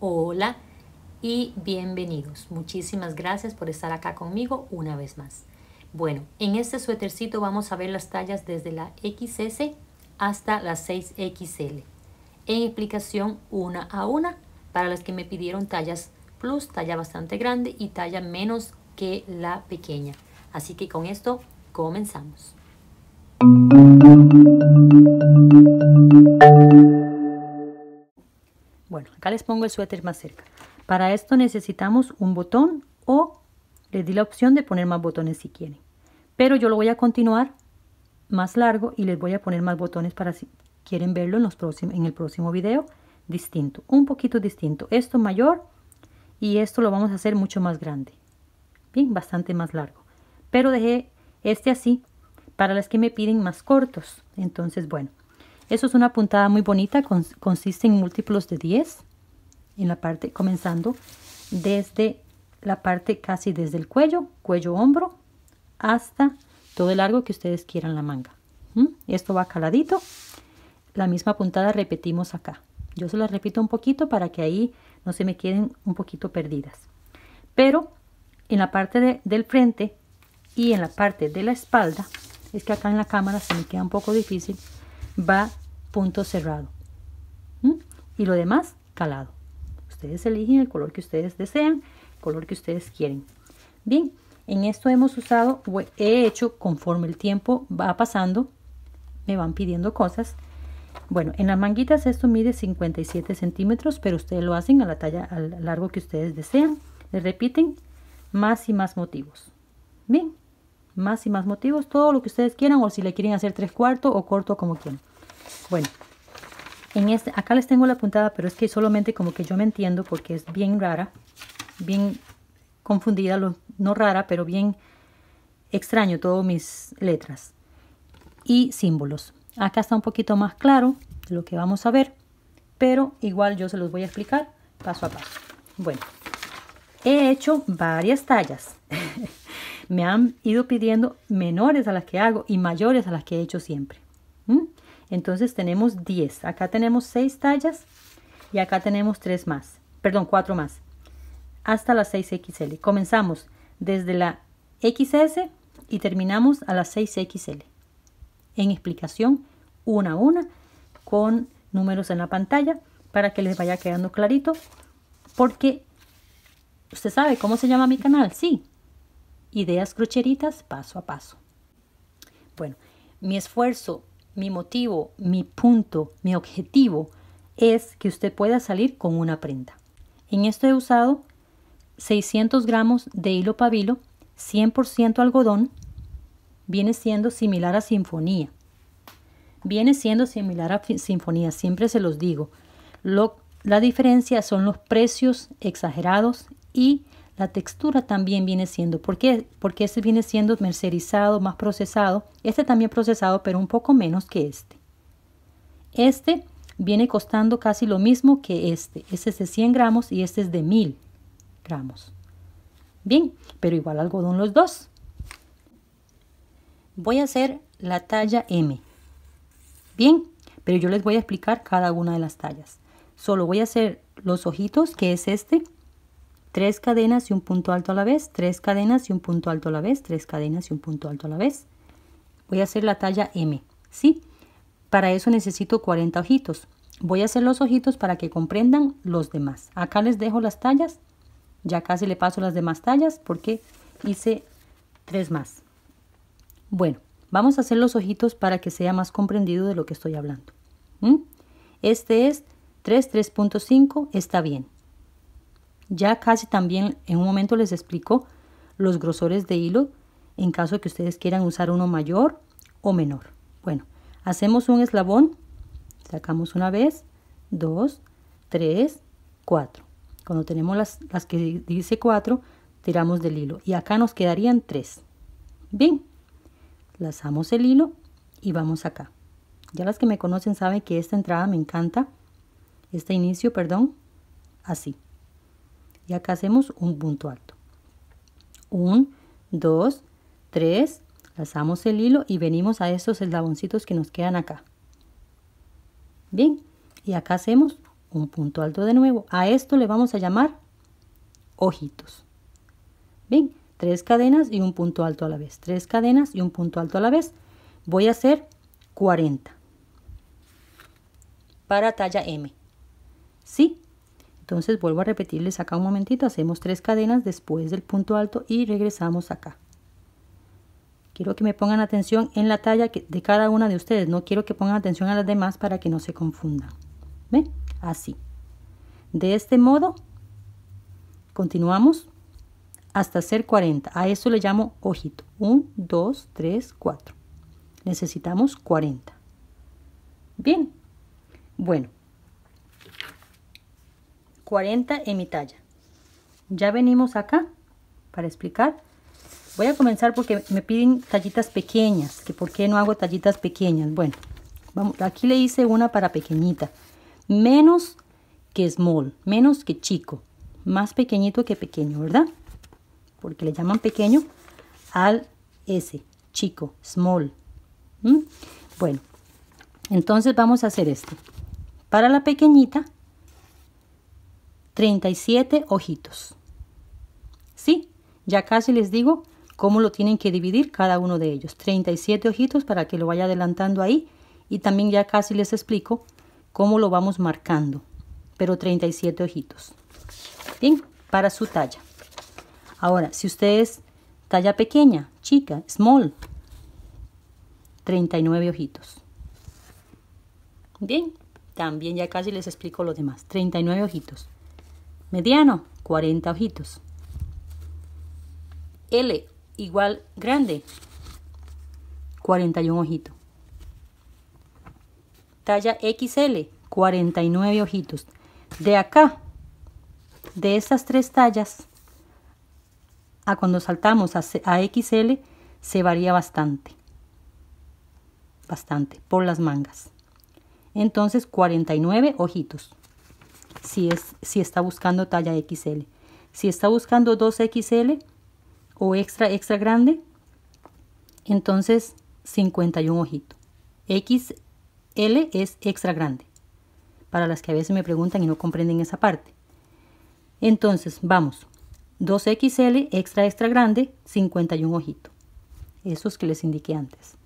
Hola y bienvenidos. Muchísimas gracias por estar acá conmigo una vez más. Bueno, en este suétercito vamos a ver las tallas desde la XS hasta la 6XL. En explicación una a una para las que me pidieron tallas plus, talla bastante grande y talla menos que la pequeña. Así que con esto comenzamos. Bueno, acá les pongo el suéter más cerca. Para esto necesitamos un botón o les di la opción de poner más botones si quieren. Pero yo lo voy a continuar más largo y les voy a poner más botones para si quieren verlo en, en el próximo video distinto, un poquito distinto. Esto mayor y esto lo vamos a hacer mucho más grande. Bien, bastante más largo. Pero dejé este así para las que me piden más cortos. Entonces, bueno, eso es una puntada muy bonita, consiste en múltiplos de 10, en la parte comenzando desde la parte casi desde el cuello, cuello-hombro, hasta todo el largo que ustedes quieran la manga. Esto va caladito. La misma puntada repetimos acá. Yo se la repito un poquito para que ahí no se me queden un poquito perdidas. Pero en la parte del frente y en la parte de la espalda, es que acá en la cámara se me queda un poco difícil, va punto cerrado. Y lo demás, calado. Ustedes eligen el color que ustedes desean, color que ustedes quieren. Bien, en esto hemos usado, he hecho conforme el tiempo va pasando, me van pidiendo cosas. Bueno, en las manguitas esto mide 57 centímetros, pero ustedes lo hacen a la talla, al largo que ustedes desean. Les repiten más y más motivos. Bien, más y más motivos, todo lo que ustedes quieran, o si le quieren hacer tres cuartos o corto como quieran. Bueno, en este, acá les tengo la puntada, pero es que solamente como que yo me entiendo porque es bien rara, bien confundida, no rara, pero bien extraño todas mis letras y símbolos. Acá está un poquito más claro lo que vamos a ver, pero igual yo se los voy a explicar paso a paso. Bueno, he hecho varias tallas. me han ido pidiendo menores a las que hago y mayores a las que he hecho siempre. Entonces tenemos 10. Acá tenemos 6 tallas y acá tenemos 3 más. Perdón, 4 más. Hasta las 6XL. Comenzamos desde la XS y terminamos a las 6XL. En explicación, una a una, con números en la pantalla para que les vaya quedando clarito. Porque usted sabe cómo se llama mi canal, sí. Ideas crocheritas paso a paso. Bueno, mi esfuerzo mi motivo, mi punto, mi objetivo es que usted pueda salir con una prenda. En esto he usado 600 gramos de hilo pabilo, 100% algodón, viene siendo similar a sinfonía. Viene siendo similar a sinfonía, siempre se los digo. Lo, la diferencia son los precios exagerados y la textura también viene siendo, ¿por qué? Porque este viene siendo mercerizado, más procesado. Este también procesado, pero un poco menos que este. Este viene costando casi lo mismo que este. Este es de 100 gramos y este es de 1000 gramos. Bien, pero igual algodón los dos. Voy a hacer la talla M. Bien, pero yo les voy a explicar cada una de las tallas. Solo voy a hacer los ojitos, que es este, tres cadenas y un punto alto a la vez, tres cadenas y un punto alto a la vez, tres cadenas y un punto alto a la vez. Voy a hacer la talla M, ¿sí? Para eso necesito 40 ojitos. Voy a hacer los ojitos para que comprendan los demás. Acá les dejo las tallas, ya casi le paso las demás tallas porque hice tres más. Bueno, vamos a hacer los ojitos para que sea más comprendido de lo que estoy hablando. Este es 3, 3.5, está bien. Ya casi también en un momento les explico los grosores de hilo en caso que ustedes quieran usar uno mayor o menor. Bueno, hacemos un eslabón, sacamos una vez, dos, tres, cuatro. Cuando tenemos las, las que dice cuatro, tiramos del hilo y acá nos quedarían tres. Bien, lazamos el hilo y vamos acá. Ya las que me conocen saben que esta entrada me encanta, este inicio, perdón, así. Y acá hacemos un punto alto. 1, 2, 3, lanzamos el hilo y venimos a estos eslaboncitos que nos quedan acá. Bien, y acá hacemos un punto alto de nuevo. A esto le vamos a llamar ojitos. Bien, tres cadenas y un punto alto a la vez. Tres cadenas y un punto alto a la vez. Voy a hacer 40 para talla M. ¿Sí? Entonces vuelvo a repetirles acá un momentito, hacemos tres cadenas después del punto alto y regresamos acá. Quiero que me pongan atención en la talla de cada una de ustedes, no quiero que pongan atención a las demás para que no se confundan. ¿Ven? Así. De este modo, continuamos hasta hacer 40. A eso le llamo ojito. 1, 2, 3, 4. Necesitamos 40. Bien. Bueno, 40 en mi talla. Ya venimos acá para explicar. Voy a comenzar porque me piden tallitas pequeñas, que por qué no hago tallitas pequeñas. Bueno, vamos, aquí le hice una para pequeñita. Menos que small, menos que chico, más pequeñito que pequeño, ¿verdad? Porque le llaman pequeño al S, chico, small. ¿Mm? Bueno, entonces vamos a hacer esto. Para la pequeñita 37 ojitos. Sí, ya casi les digo cómo lo tienen que dividir cada uno de ellos. 37 ojitos para que lo vaya adelantando ahí y también ya casi les explico cómo lo vamos marcando. Pero 37 ojitos. Bien, para su talla. Ahora, si usted talla pequeña, chica, small, 39 ojitos. Bien, también ya casi les explico lo demás. 39 ojitos mediano, 40 ojitos. L igual grande, 41 ojitos. Talla XL, 49 ojitos. De acá, de estas tres tallas, a cuando saltamos a, XL, se varía bastante. Bastante, por las mangas. Entonces, 49 ojitos si, es, si está buscando talla XL. Si está buscando 2XL o extra, extra grande, entonces 51 ojito. XL es extra grande, para las que a veces me preguntan y no comprenden esa parte. Entonces, vamos, 2XL extra extra grande, 51 ojito. Esos que les indiqué antes.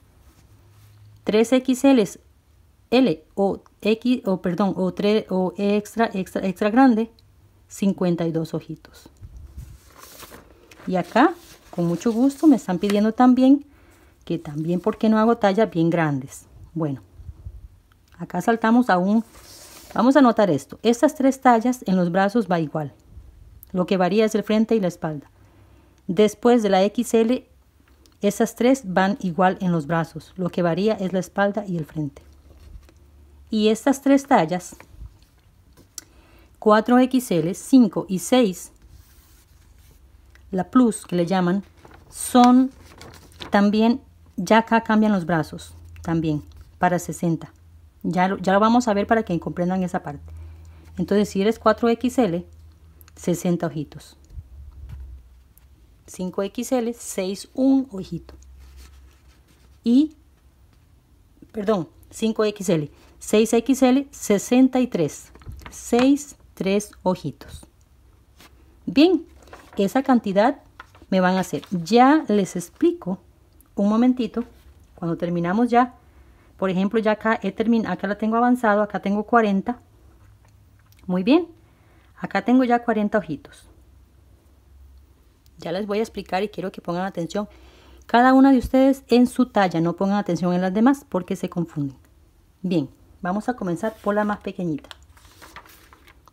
3XL L o X o perdón o, 3, o extra extra extra grande 52 ojitos y acá con mucho gusto me están pidiendo también que también porque no hago tallas bien grandes bueno acá saltamos a un vamos a notar esto estas tres tallas en los brazos va igual lo que varía es el frente y la espalda después de la XL esas tres van igual en los brazos lo que varía es la espalda y el frente y estas tres tallas 4XL, 5 y 6 la plus que le llaman son también ya acá cambian los brazos también para 60 ya lo, ya lo vamos a ver para que comprendan esa parte entonces si eres 4XL 60 ojitos 5XL 6 1 ojito y perdón 5XL 6XL 63, 63 ojitos. Bien, esa cantidad me van a hacer. Ya les explico un momentito, cuando terminamos ya, por ejemplo, ya acá he terminado, acá la tengo avanzado, acá tengo 40. Muy bien, acá tengo ya 40 ojitos. Ya les voy a explicar y quiero que pongan atención cada una de ustedes en su talla, no pongan atención en las demás porque se confunden. Bien. Vamos a comenzar por la más pequeñita.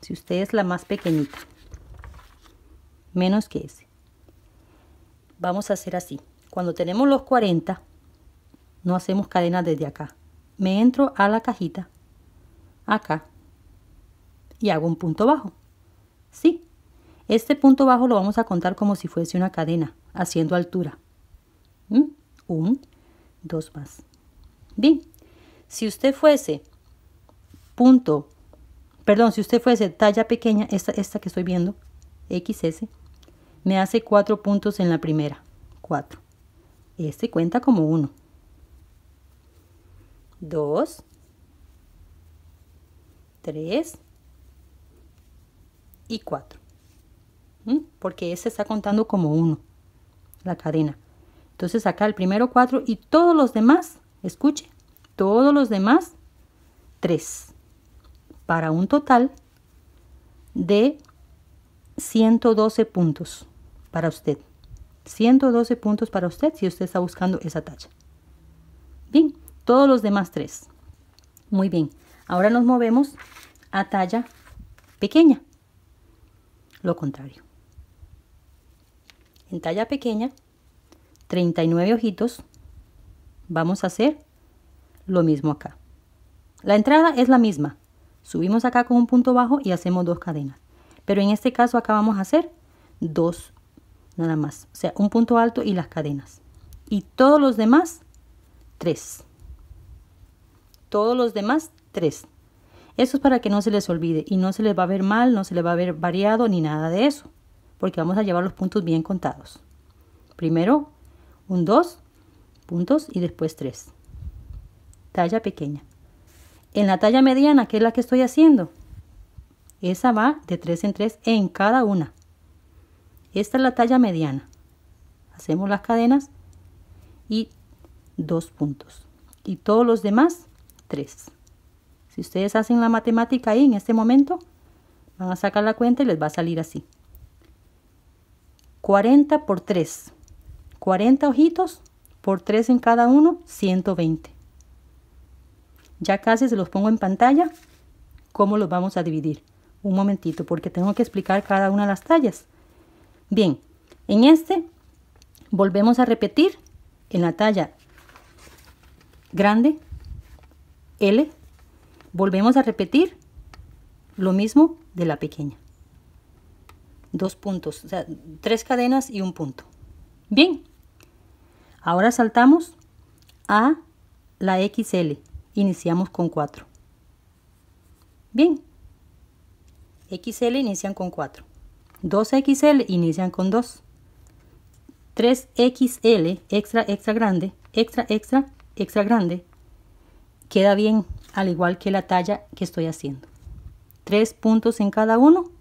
Si usted es la más pequeñita, menos que ese. Vamos a hacer así. Cuando tenemos los 40, no hacemos cadena desde acá. Me entro a la cajita, acá, y hago un punto bajo. Sí, este punto bajo lo vamos a contar como si fuese una cadena, haciendo altura. ¿Mm? Un, dos más. Bien, si usted fuese Punto. Perdón, si usted fuese talla pequeña, esta, esta que estoy viendo, XS, me hace cuatro puntos en la primera. cuatro Este cuenta como uno dos tres Y cuatro ¿Mm? Porque este está contando como uno La cadena. Entonces acá el primero cuatro y todos los demás, escuche, todos los demás tres para un total de 112 puntos para usted. 112 puntos para usted si usted está buscando esa talla Bien, todos los demás tres. Muy bien, ahora nos movemos a talla pequeña. Lo contrario. En talla pequeña, 39 ojitos, vamos a hacer lo mismo acá. La entrada es la misma, Subimos acá con un punto bajo y hacemos dos cadenas. Pero en este caso acá vamos a hacer dos nada más. O sea, un punto alto y las cadenas. Y todos los demás, tres. Todos los demás, tres. Eso es para que no se les olvide y no se les va a ver mal, no se les va a ver variado ni nada de eso. Porque vamos a llevar los puntos bien contados. Primero un dos puntos y después tres Talla pequeña. En la talla mediana, que es la que estoy haciendo, esa va de 3 en 3 en cada una. Esta es la talla mediana. Hacemos las cadenas y dos puntos. Y todos los demás, 3. Si ustedes hacen la matemática ahí en este momento, van a sacar la cuenta y les va a salir así. 40 por 3. 40 ojitos por 3 en cada uno, 120. Ya casi se los pongo en pantalla cómo los vamos a dividir. Un momentito, porque tengo que explicar cada una de las tallas. Bien, en este volvemos a repetir en la talla grande L. Volvemos a repetir lo mismo de la pequeña. Dos puntos, o sea, tres cadenas y un punto. Bien, ahora saltamos a la XL iniciamos con 4. Bien. XL inician con 4. 2XL inician con 2. 3XL, extra, extra grande, extra, extra, extra grande. Queda bien, al igual que la talla que estoy haciendo. 3 puntos en cada uno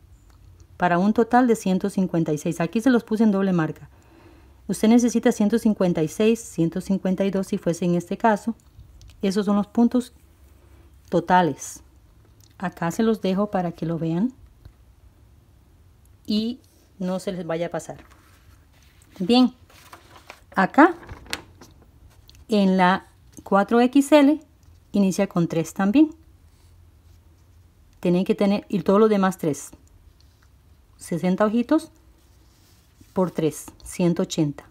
para un total de 156. Aquí se los puse en doble marca. Usted necesita 156, 152 si fuese en este caso, esos son los puntos totales. Acá se los dejo para que lo vean y no se les vaya a pasar. Bien, acá en la 4XL inicia con 3 también. Tienen que tener, y todos los demás 3. 60 ojitos por 3, 180.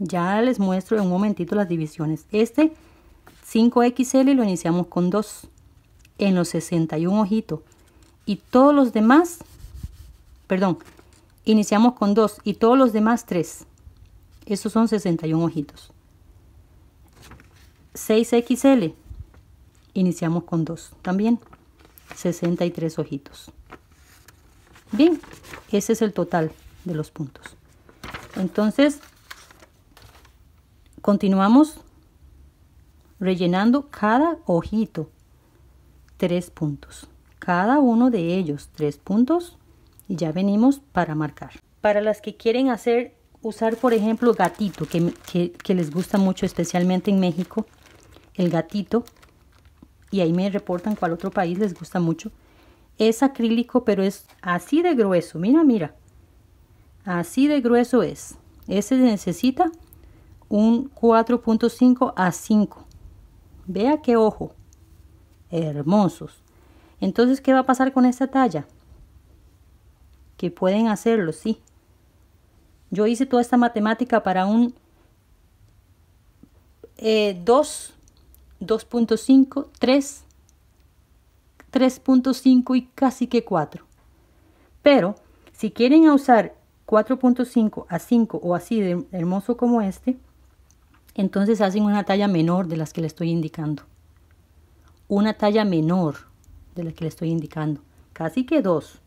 Ya les muestro en un momentito las divisiones. Este 5XL lo iniciamos con 2 en los 61 ojitos y todos los demás, perdón, iniciamos con 2 y todos los demás 3. Esos son 61 ojitos. 6XL, iniciamos con 2 también, 63 ojitos. Bien, ese es el total de los puntos. Entonces, continuamos rellenando cada ojito tres puntos. Cada uno de ellos tres puntos y ya venimos para marcar. Para las que quieren hacer, usar por ejemplo gatito, que, les gusta mucho especialmente en México, el gatito, y ahí me reportan cuál otro país les gusta mucho. Es acrílico, pero es así de grueso. Mira, mira. Así de grueso es. Ese necesita un 4.5 a 5 Vea qué ojo. Hermosos. Entonces, ¿qué va a pasar con esta talla? Que pueden hacerlo, sí. Yo hice toda esta matemática para un 2, 2.5, 3, 3.5 y casi que 4. Pero si quieren usar 4.5 a 5 o así de hermoso como este, entonces hacen una talla menor de las que le estoy indicando. Una talla menor de la que le estoy indicando. Casi que dos.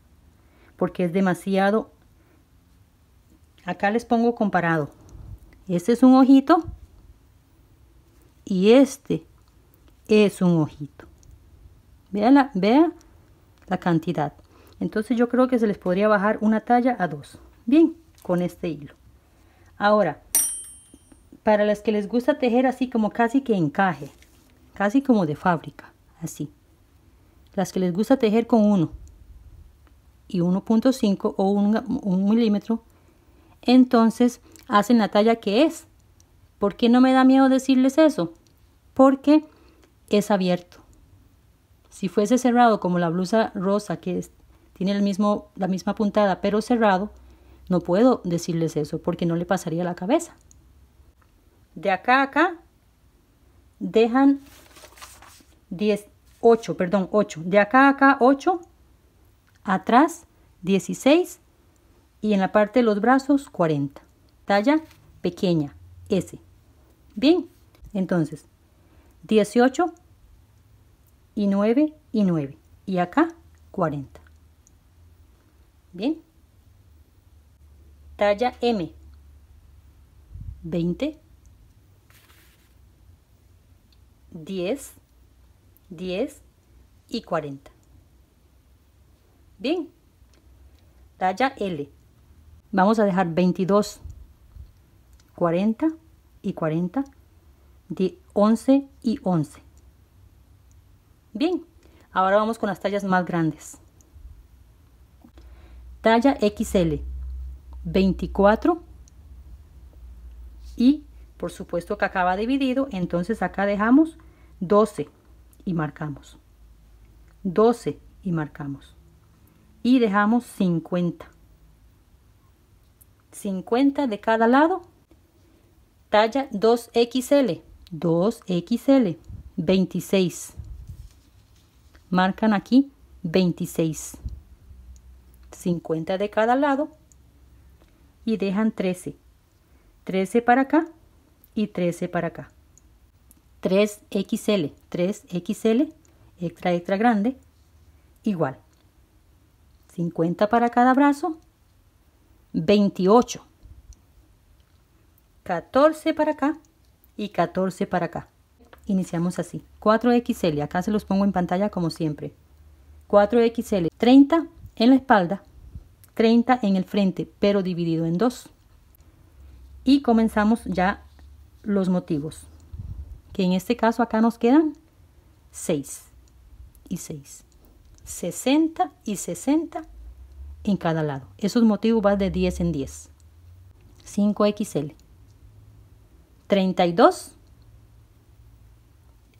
Porque es demasiado. Acá les pongo comparado. Este es un ojito. Y este es un ojito. Vean la, vean la cantidad. Entonces yo creo que se les podría bajar una talla a dos. Bien, con este hilo. Ahora, para las que les gusta tejer así como casi que encaje, casi como de fábrica, así. Las que les gusta tejer con 1 y 1.5 o 1 un milímetro, entonces hacen la talla que es. ¿Por qué no me da miedo decirles eso? Porque es abierto. Si fuese cerrado como la blusa rosa que es, tiene el mismo, la misma puntada pero cerrado, no puedo decirles eso porque no le pasaría la cabeza de acá a acá dejan 10, 8, perdón, 8. De acá a acá 8, atrás 16 y en la parte de los brazos 40. Talla pequeña, S. Bien, entonces 18 y 9 y 9 y acá 40. Bien. Talla M. 20 10, 10 y 40. Bien, talla L. Vamos a dejar 22, 40 y 40 11 y 11. Bien, ahora vamos con las tallas más grandes. Talla XL, 24 y por supuesto que acaba dividido, entonces acá dejamos 12 y marcamos. 12 y marcamos. Y dejamos 50. 50 de cada lado. Talla 2XL. 2XL. 26. Marcan aquí 26. 50 de cada lado. Y dejan 13. 13 para acá y 13 para acá. 3XL, 3XL, extra, extra grande, igual. 50 para cada brazo, 28. 14 para acá y 14 para acá. Iniciamos así. 4XL, acá se los pongo en pantalla como siempre. 4XL, 30 en la espalda, 30 en el frente, pero dividido en dos. Y comenzamos ya los motivos que en este caso acá nos quedan 6 y 6. 60 y 60 en cada lado. Esos motivos van de 10 en 10. 5XL. 32.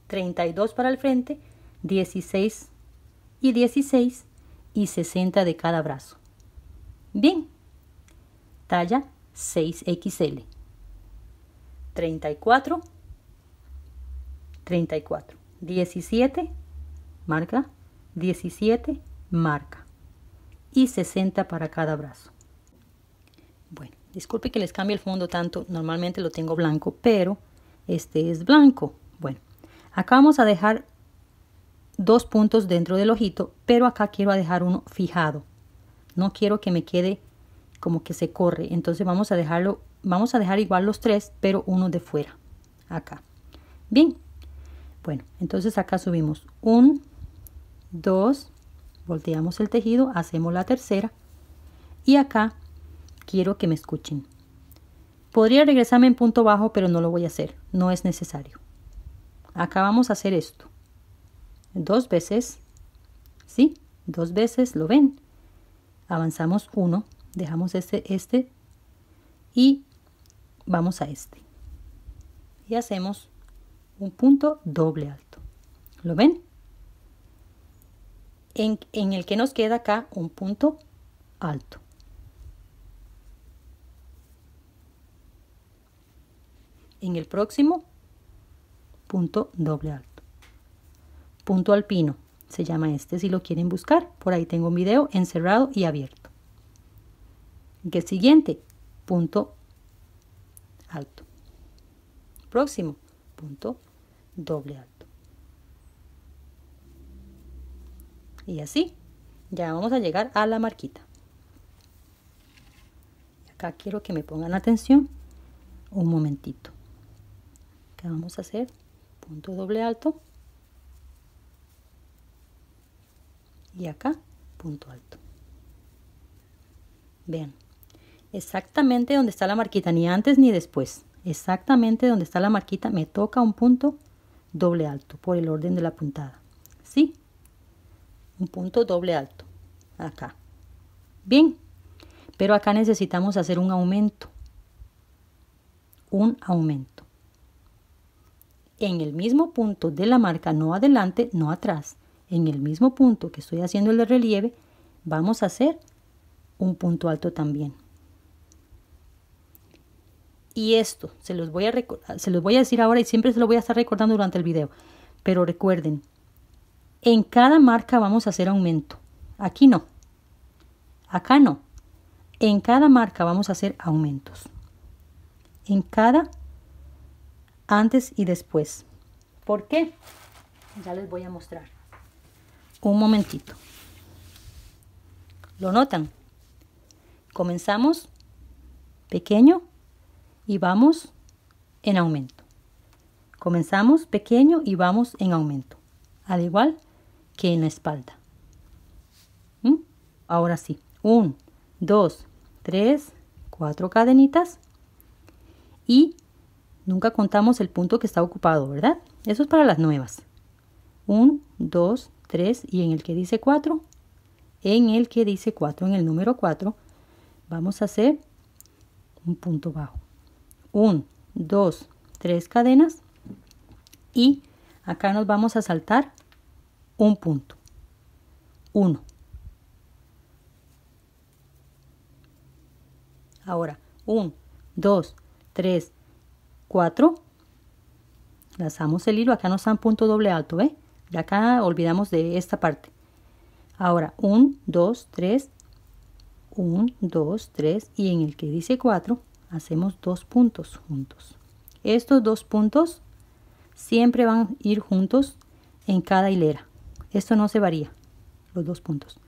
32 para el frente, 16 y 16 y 60 de cada brazo. Bien. Talla 6XL. 34 34. 17, marca, 17, marca. Y 60 para cada brazo. Bueno, disculpe que les cambie el fondo tanto, normalmente lo tengo blanco, pero este es blanco. Bueno, acá vamos a dejar dos puntos dentro del ojito, pero acá quiero dejar uno fijado. No quiero que me quede como que se corre, entonces vamos a dejarlo, vamos a dejar igual los tres, pero uno de fuera, acá. Bien, bueno, entonces acá subimos un dos volteamos el tejido, hacemos la tercera y acá quiero que me escuchen. Podría regresarme en punto bajo, pero no lo voy a hacer, no es necesario. Acá vamos a hacer esto. Dos veces, ¿sí? Dos veces, ¿lo ven? Avanzamos uno, dejamos este, este y vamos a este. Y hacemos un punto doble alto. ¿Lo ven? En, en el que nos queda acá un punto alto. En el próximo, punto doble alto. Punto alpino, se llama este si lo quieren buscar. Por ahí tengo un video encerrado y abierto. En el siguiente, punto alto. Próximo, punto doble alto. Y así, ya vamos a llegar a la marquita. Acá quiero que me pongan atención un momentito. vamos a hacer punto doble alto. Y acá punto alto. Vean, exactamente donde está la marquita, ni antes ni después. Exactamente donde está la marquita me toca un punto doble alto por el orden de la puntada. ¿Sí? Un punto doble alto. Acá. Bien. Pero acá necesitamos hacer un aumento. Un aumento. En el mismo punto de la marca, no adelante, no atrás. En el mismo punto que estoy haciendo el relieve, vamos a hacer un punto alto también y esto. Se los, voy a se los voy a decir ahora y siempre se lo voy a estar recordando durante el video. Pero recuerden, en cada marca vamos a hacer aumento. Aquí no. Acá no. En cada marca vamos a hacer aumentos. En cada antes y después. ¿Por qué? Ya les voy a mostrar. Un momentito. ¿Lo notan? Comenzamos pequeño y vamos en aumento. Comenzamos pequeño y vamos en aumento, al igual que en la espalda. ¿Mm? Ahora sí, 1, 2, 3, 4 cadenitas y nunca contamos el punto que está ocupado, ¿verdad? Eso es para las nuevas. 1, 2, 3 y en el que dice 4, en el que dice 4, en el número 4, vamos a hacer un punto bajo. 1, 2, 3 cadenas y acá nos vamos a saltar un punto. 1. Ahora, 1, 2, 3, 4. Lazamos el hilo, acá nos dan punto doble alto, ¿ve? De acá olvidamos de esta parte. Ahora, 1, 2, 3, 1, 2, 3 y en el que dice 4 hacemos dos puntos juntos. Estos dos puntos siempre van a ir juntos en cada hilera. Esto no se varía, los dos puntos.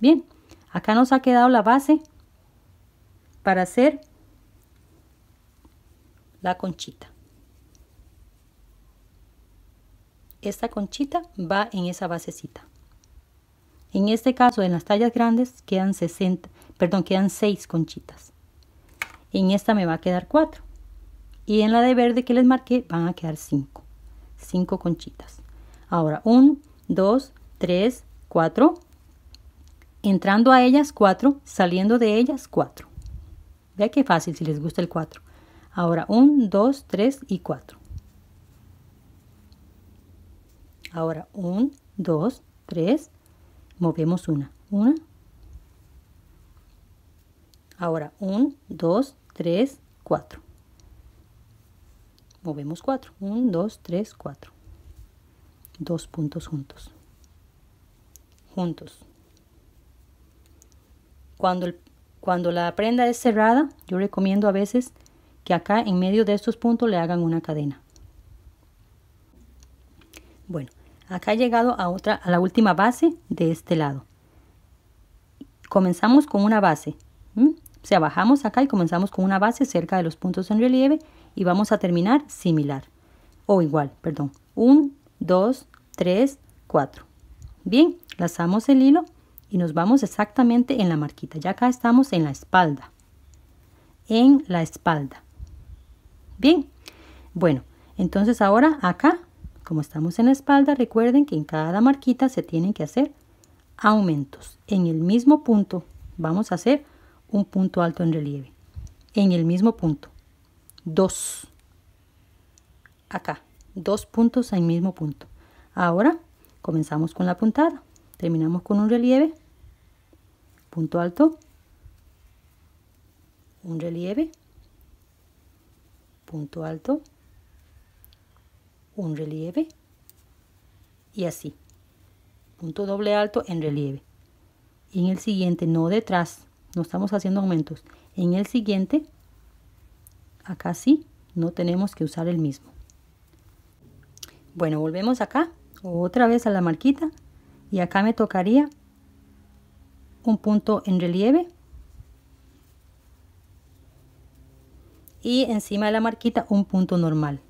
Bien, acá nos ha quedado la base para hacer la conchita. Esta conchita va en esa basecita. En este caso, en las tallas grandes, quedan 60, perdón, quedan 6 conchitas. En esta me va a quedar 4. Y en la de verde que les marqué van a quedar 5. 5 conchitas. Ahora 1, 2, 3, 4. Entrando a ellas 4, saliendo de ellas 4. Vea qué fácil si les gusta el 4. Ahora 1, 2, 3 y 4. Ahora 1, 2, 3. Movemos una. Una. Ahora 1, 2, 3. 3, 4. Movemos 4. 1, 2, 3, 4. Dos puntos juntos. Juntos. Cuando, el, cuando la prenda es cerrada, yo recomiendo a veces que acá en medio de estos puntos le hagan una cadena. Bueno, acá he llegado a, otra, a la última base de este lado. Comenzamos con una base. O sea, bajamos acá y comenzamos con una base cerca de los puntos en relieve y vamos a terminar similar o igual, perdón. 1, 2, 3, 4. Bien, lazamos el hilo y nos vamos exactamente en la marquita. Ya acá estamos en la espalda. En la espalda. Bien, bueno, entonces ahora acá, como estamos en la espalda, recuerden que en cada marquita se tienen que hacer aumentos. En el mismo punto vamos a hacer un punto alto en relieve. En el mismo punto. Dos. Acá. Dos puntos al mismo punto. Ahora comenzamos con la puntada. Terminamos con un relieve. Punto alto. Un relieve. Punto alto. Un relieve. Y así. Punto doble alto en relieve. Y en el siguiente, no detrás, no estamos haciendo aumentos. En el siguiente, acá sí, no tenemos que usar el mismo. Bueno, volvemos acá, otra vez a la marquita, y acá me tocaría un punto en relieve. Y encima de la marquita un punto normal.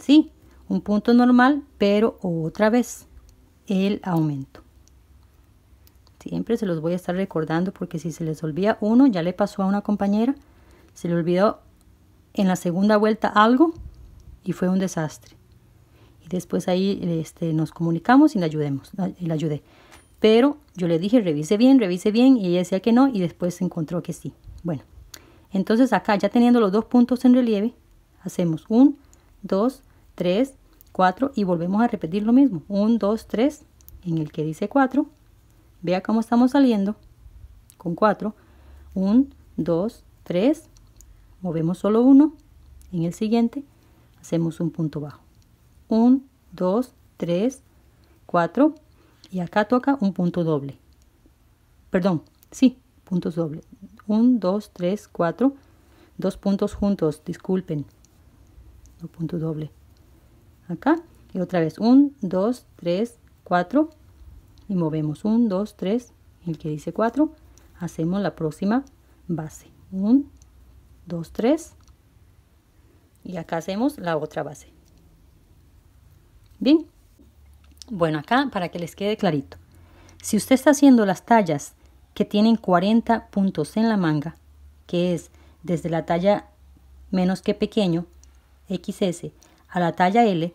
Sí, un punto normal, pero otra vez el aumento. Siempre se los voy a estar recordando porque si se les olvida uno, ya le pasó a una compañera, se le olvidó en la segunda vuelta algo y fue un desastre. Y después ahí este, nos comunicamos y le ayudemos, la ayudé. Pero yo le dije, revise bien, revise bien, y ella decía que no, y después se encontró que sí. Bueno, entonces acá ya teniendo los dos puntos en relieve, hacemos 1, 2, 3, 4 y volvemos a repetir lo mismo. 1, dos, tres, en el que dice 4 Vea cómo estamos saliendo con 4. 1, 2, 3. Movemos solo uno. En el siguiente hacemos un punto bajo. 1, 2, 3, 4. Y acá toca un punto doble. Perdón, sí, puntos doble. 1, 2, 3, 4. Dos puntos juntos, disculpen. un punto doble. Acá y otra vez. 1, 2, 3, 4 y movemos 1, 2, 3, el que dice 4, hacemos la próxima base. 1, 2, 3 y acá hacemos la otra base. Bien, bueno acá para que les quede clarito, si usted está haciendo las tallas que tienen 40 puntos en la manga, que es desde la talla menos que pequeño, XS, a la talla L,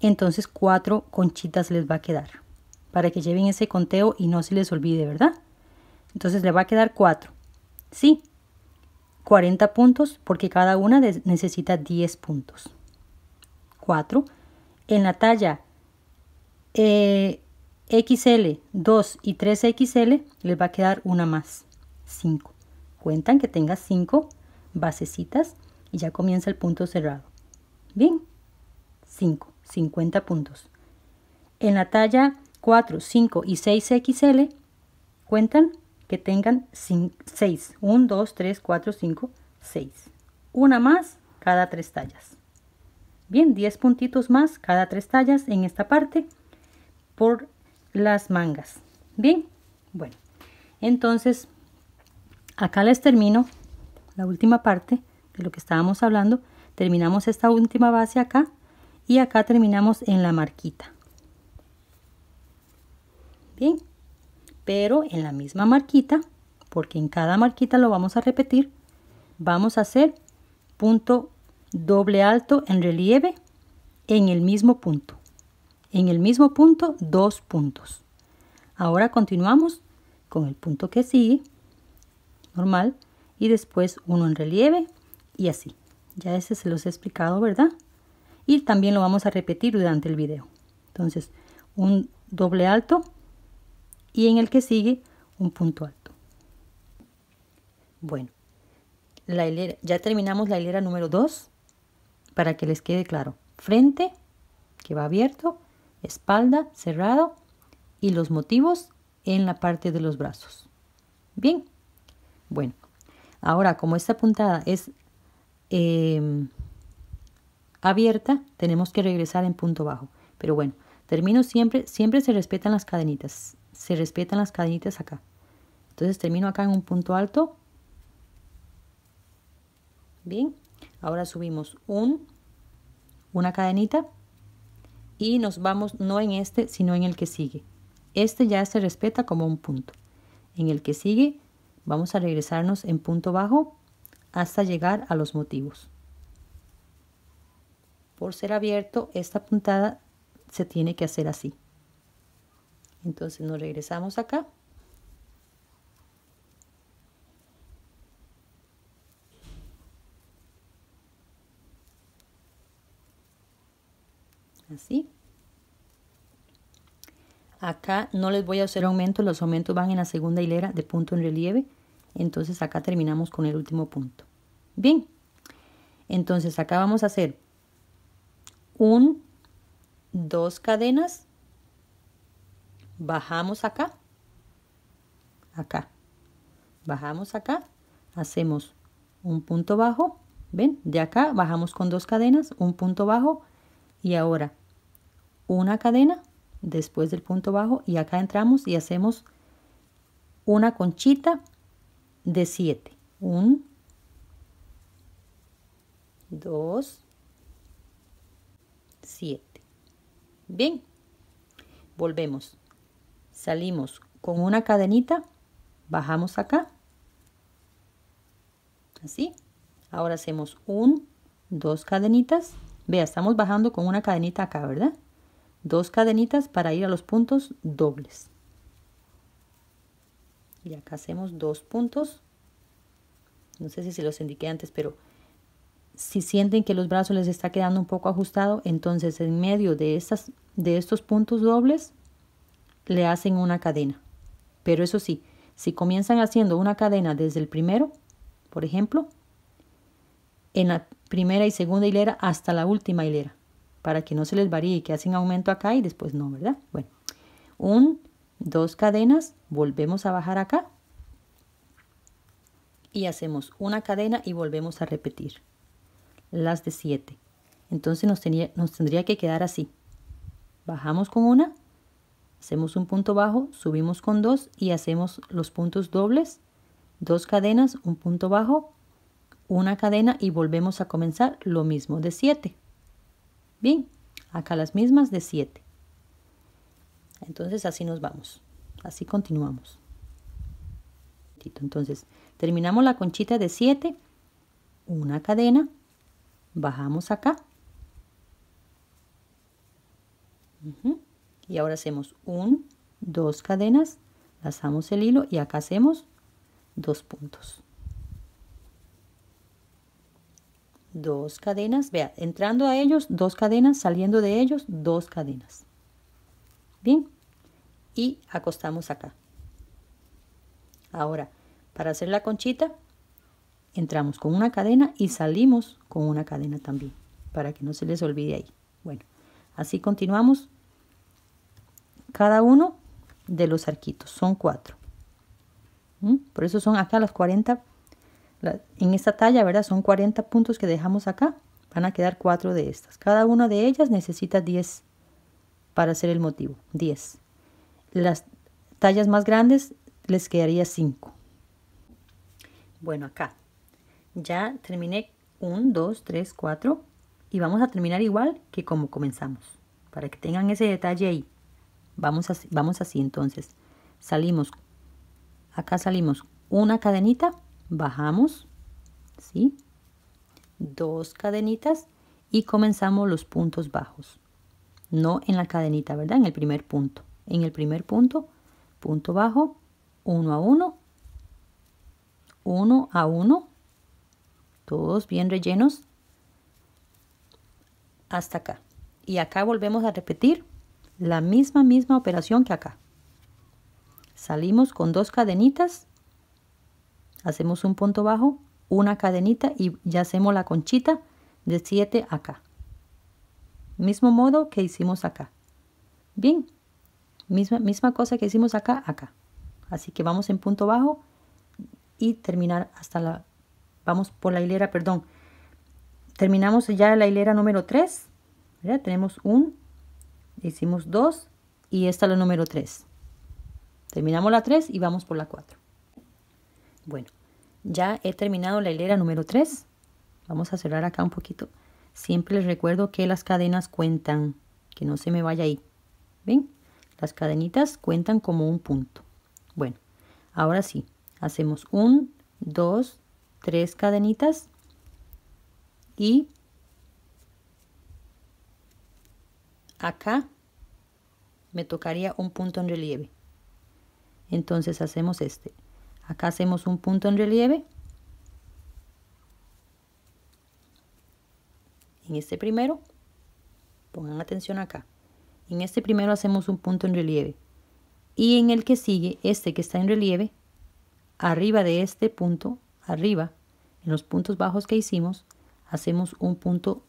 entonces 4 conchitas les va a quedar para que lleven ese conteo y no se les olvide, ¿verdad? Entonces le va a quedar 4. Sí, 40 puntos porque cada una necesita 10 puntos. 4. En la talla eh, XL, 2 y 3XL les va a quedar una más, 5. Cuentan que tengas 5 basecitas y ya comienza el punto cerrado. Bien, 5, 50 puntos. En la talla 4, 5 y 6XL cuentan que tengan 6. 1, 2, 3, 4, 5, 6. Una más cada tres tallas. Bien, 10 puntitos más cada tres tallas en esta parte por las mangas. Bien, bueno, entonces acá les termino la última parte de lo que estábamos hablando. Terminamos esta última base acá y acá terminamos en la marquita. Bien, pero en la misma marquita, porque en cada marquita lo vamos a repetir, vamos a hacer punto doble alto en relieve en el mismo punto. En el mismo punto, dos puntos. Ahora continuamos con el punto que sigue, normal, y después uno en relieve y así. Ya ese se los he explicado, ¿verdad? Y también lo vamos a repetir durante el video. Entonces, un doble alto y en el que sigue un punto alto. Bueno, la hilera, ya terminamos la hilera número 2 para que les quede claro. Frente, que va abierto, espalda, cerrado y los motivos en la parte de los brazos. Bien, bueno, ahora como esta puntada es em, abierta, tenemos que regresar en punto bajo. Pero bueno, termino siempre, siempre se respetan las cadenitas se respetan las cadenitas acá. Entonces termino acá en un punto alto. Bien, ahora subimos un, una cadenita y nos vamos no en este, sino en el que sigue. Este ya se respeta como un punto. En el que sigue vamos a regresarnos en punto bajo hasta llegar a los motivos. Por ser abierto, esta puntada se tiene que hacer así. Entonces nos regresamos acá. Así. Acá no les voy a hacer aumento los aumentos van en la segunda hilera de punto en relieve. Entonces acá terminamos con el último punto. Bien, entonces acá vamos a hacer un, dos cadenas bajamos acá, acá, bajamos acá, hacemos un punto bajo, ven, de acá bajamos con dos cadenas, un punto bajo y ahora una cadena después del punto bajo y acá entramos y hacemos una conchita de 7, 1, 2, 7, bien, volvemos. Salimos con una cadenita, bajamos acá. Así. Ahora hacemos un, dos cadenitas. Vea, estamos bajando con una cadenita acá, ¿verdad? Dos cadenitas para ir a los puntos dobles. Y acá hacemos dos puntos. No sé si se los indiqué antes, pero si sienten que los brazos les está quedando un poco ajustado, entonces en medio de, estas, de estos puntos dobles le hacen una cadena. Pero eso sí, si comienzan haciendo una cadena desde el primero, por ejemplo, en la primera y segunda hilera hasta la última hilera, para que no se les varíe, que hacen aumento acá y después no, ¿verdad? Bueno, un, dos cadenas, volvemos a bajar acá y hacemos una cadena y volvemos a repetir las de 7. Entonces nos, tenía, nos tendría que quedar así. Bajamos con una Hacemos un punto bajo, subimos con dos y hacemos los puntos dobles, dos cadenas, un punto bajo, una cadena y volvemos a comenzar lo mismo de 7. Bien, acá las mismas de 7. Entonces así nos vamos, así continuamos. Entonces terminamos la conchita de 7, una cadena, bajamos acá y ahora hacemos un, dos cadenas, lazamos el hilo y acá hacemos dos puntos. Dos cadenas, vea, entrando a ellos, dos cadenas, saliendo de ellos, dos cadenas. Bien, y acostamos acá. Ahora, para hacer la conchita, entramos con una cadena y salimos con una cadena también, para que no se les olvide ahí. Bueno, así continuamos cada uno de los arquitos. Son cuatro. ¿Mm? Por eso son acá las 40, en esta talla, ¿verdad? Son 40 puntos que dejamos acá. Van a quedar cuatro de estas. Cada una de ellas necesita 10 para hacer el motivo. 10. Las tallas más grandes les quedaría 5. Bueno, acá ya terminé 1, 2, 3, 4 y vamos a terminar igual que como comenzamos para que tengan ese detalle ahí. Vamos así, vamos así entonces. Salimos, acá salimos una cadenita, bajamos, ¿sí? Dos cadenitas y comenzamos los puntos bajos. No en la cadenita, ¿verdad? En el primer punto. En el primer punto, punto bajo, uno a uno uno a uno todos bien rellenos, hasta acá. Y acá volvemos a repetir la misma, misma operación que acá. Salimos con dos cadenitas, hacemos un punto bajo, una cadenita y ya hacemos la conchita de 7 acá. Mismo modo que hicimos acá. Bien, misma, misma cosa que hicimos acá, acá. Así que vamos en punto bajo y terminar hasta la... Vamos por la hilera, perdón. Terminamos ya la hilera número 3. ya Tenemos un Hicimos 2 y esta es la número 3. Terminamos la 3 y vamos por la 4. Bueno, ya he terminado la hilera número 3. Vamos a cerrar acá un poquito. Siempre les recuerdo que las cadenas cuentan, que no se me vaya ahí. ¿Ven? Las cadenitas cuentan como un punto. Bueno, ahora sí, hacemos 1, 2, 3 cadenitas y acá me tocaría un punto en relieve. Entonces hacemos este. Acá hacemos un punto en relieve. En este primero, pongan atención acá. En este primero hacemos un punto en relieve. Y en el que sigue, este que está en relieve, arriba de este punto, arriba, en los puntos bajos que hicimos, hacemos un punto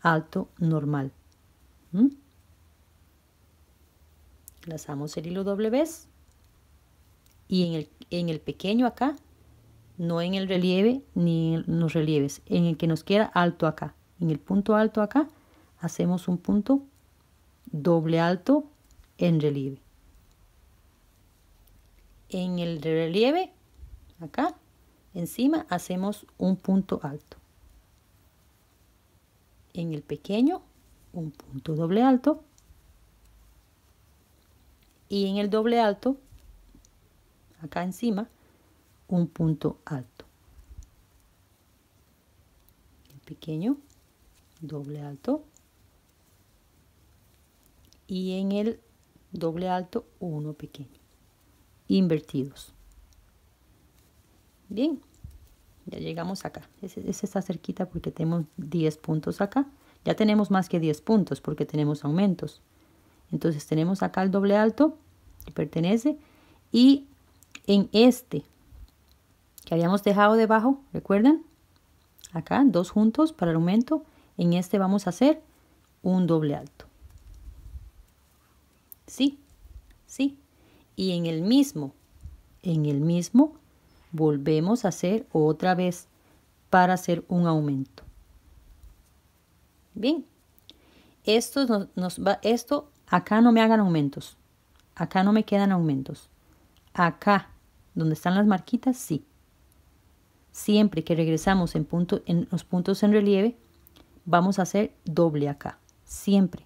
alto normal. ¿Mm? Lazamos el hilo doble vez y en el, en el pequeño acá, no en el relieve ni en los relieves, en el que nos queda alto acá. En el punto alto acá hacemos un punto doble alto en relieve. En el relieve, acá, encima hacemos un punto alto. En el pequeño, un punto doble alto y en el doble alto, acá encima, un punto alto. pequeño, doble alto. Y en el doble alto, uno pequeño. Invertidos. Bien, ya llegamos acá. es ese está cerquita porque tenemos 10 puntos acá. Ya tenemos más que 10 puntos porque tenemos aumentos. Entonces tenemos acá el doble alto que pertenece y en este que habíamos dejado debajo, ¿recuerdan? Acá dos juntos para el aumento. En este vamos a hacer un doble alto. Sí, sí. Y en el mismo, en el mismo, volvemos a hacer otra vez para hacer un aumento. Bien, esto, nos, nos va, esto Acá no me hagan aumentos. Acá no me quedan aumentos. Acá, donde están las marquitas, sí. Siempre que regresamos en, punto, en los puntos en relieve, vamos a hacer doble acá. Siempre.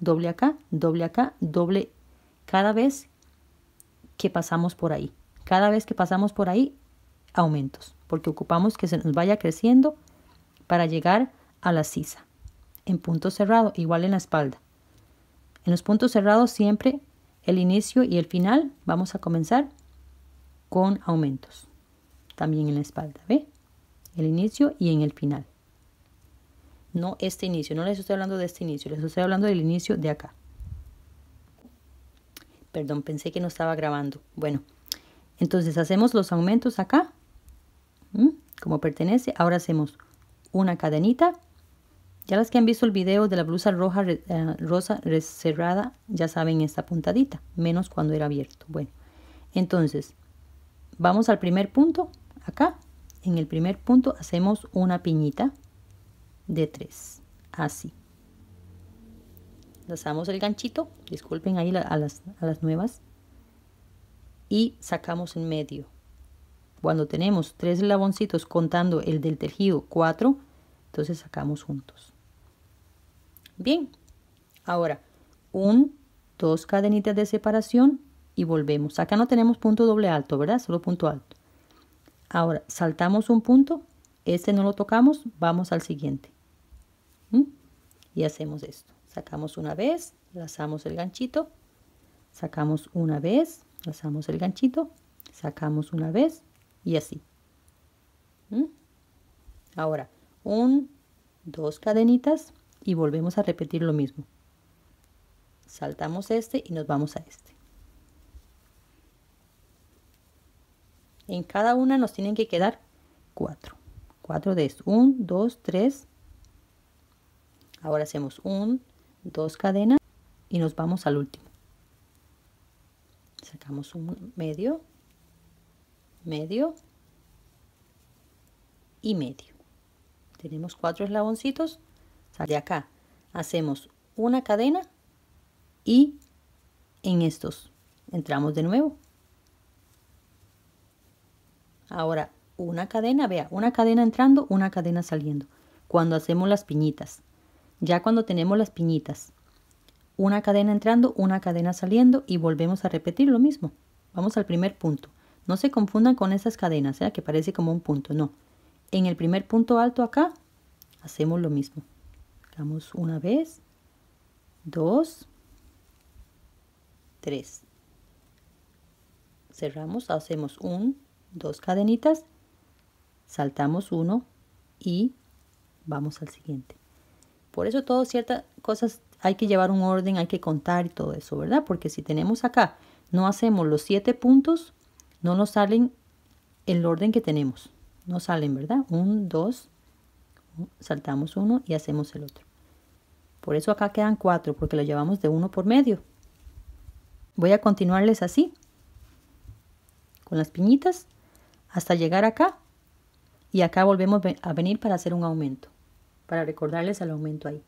Doble acá, doble acá, doble cada vez que pasamos por ahí. Cada vez que pasamos por ahí, aumentos, porque ocupamos que se nos vaya creciendo para llegar a la sisa. En punto cerrado, igual en la espalda. En los puntos cerrados siempre el inicio y el final vamos a comenzar con aumentos. También en la espalda, ¿ve? El inicio y en el final. No este inicio, no les estoy hablando de este inicio, les estoy hablando del inicio de acá. Perdón, pensé que no estaba grabando. Bueno, entonces hacemos los aumentos acá, como pertenece. Ahora hacemos una cadenita ya las que han visto el video de la blusa roja eh, rosa cerrada ya saben esta puntadita, menos cuando era abierto. Bueno, entonces vamos al primer punto, acá. En el primer punto hacemos una piñita de 3, así. Lazamos el ganchito, disculpen ahí a, las, nuevas, y sacamos en medio. Cuando tenemos tres laboncitos contando el del tejido cuatro, entonces sacamos juntos. Bien, ahora un, dos cadenitas de separación y volvemos. Acá no tenemos punto doble alto, ¿verdad? Solo punto alto. Ahora saltamos un punto, este no lo tocamos, vamos al siguiente. ¿Mm? Y hacemos esto. Sacamos una vez, lazamos el ganchito, sacamos una vez, lazamos el ganchito, sacamos una vez y así. ¿Mm? Ahora, un, dos cadenitas y volvemos a repetir lo mismo. Saltamos este y nos vamos a este. En cada una nos tienen que quedar cuatro cuatro de estos. 1, 2, 3. Ahora hacemos un dos cadenas y nos vamos al último. Sacamos un medio, medio y medio. Tenemos cuatro eslaboncitos de acá hacemos una cadena y en estos entramos de nuevo. Ahora, una cadena, vea, una cadena entrando, una cadena saliendo. Cuando hacemos las piñitas. Ya cuando tenemos las piñitas, una cadena entrando, una cadena saliendo y volvemos a repetir lo mismo. Vamos al primer punto. No se confundan con esas cadenas, ¿eh? que parece como un punto, no. En el primer punto alto acá, hacemos lo mismo cerramos una vez, dos, tres. Cerramos, hacemos un, dos cadenitas, saltamos uno y vamos al siguiente. Por eso todas ciertas cosas hay que llevar un orden, hay que contar y todo eso, ¿verdad? Porque si tenemos acá, no hacemos los siete puntos, no nos salen el orden que tenemos. No salen, ¿verdad? Un, dos, saltamos uno y hacemos el otro. Por eso acá quedan cuatro, porque lo llevamos de uno por medio. Voy a continuarles así, con las piñitas, hasta llegar acá. Y acá volvemos a venir para hacer un aumento, para recordarles el aumento ahí.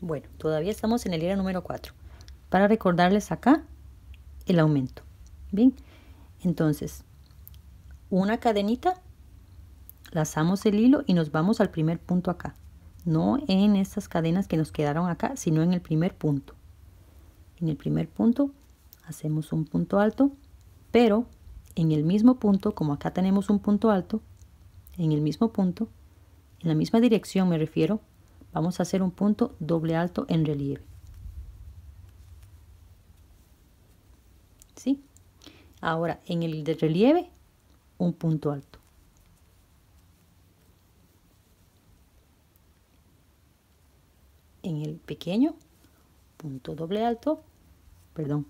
Bueno, todavía estamos en el hilo número 4, para recordarles acá el aumento. Bien, entonces, una cadenita lazamos el hilo y nos vamos al primer punto acá. No en estas cadenas que nos quedaron acá, sino en el primer punto. En el primer punto hacemos un punto alto, pero en el mismo punto, como acá tenemos un punto alto, en el mismo punto, en la misma dirección me refiero, vamos a hacer un punto doble alto en relieve. ¿Sí? Ahora, en el de relieve, un punto alto. en el pequeño punto doble alto, perdón.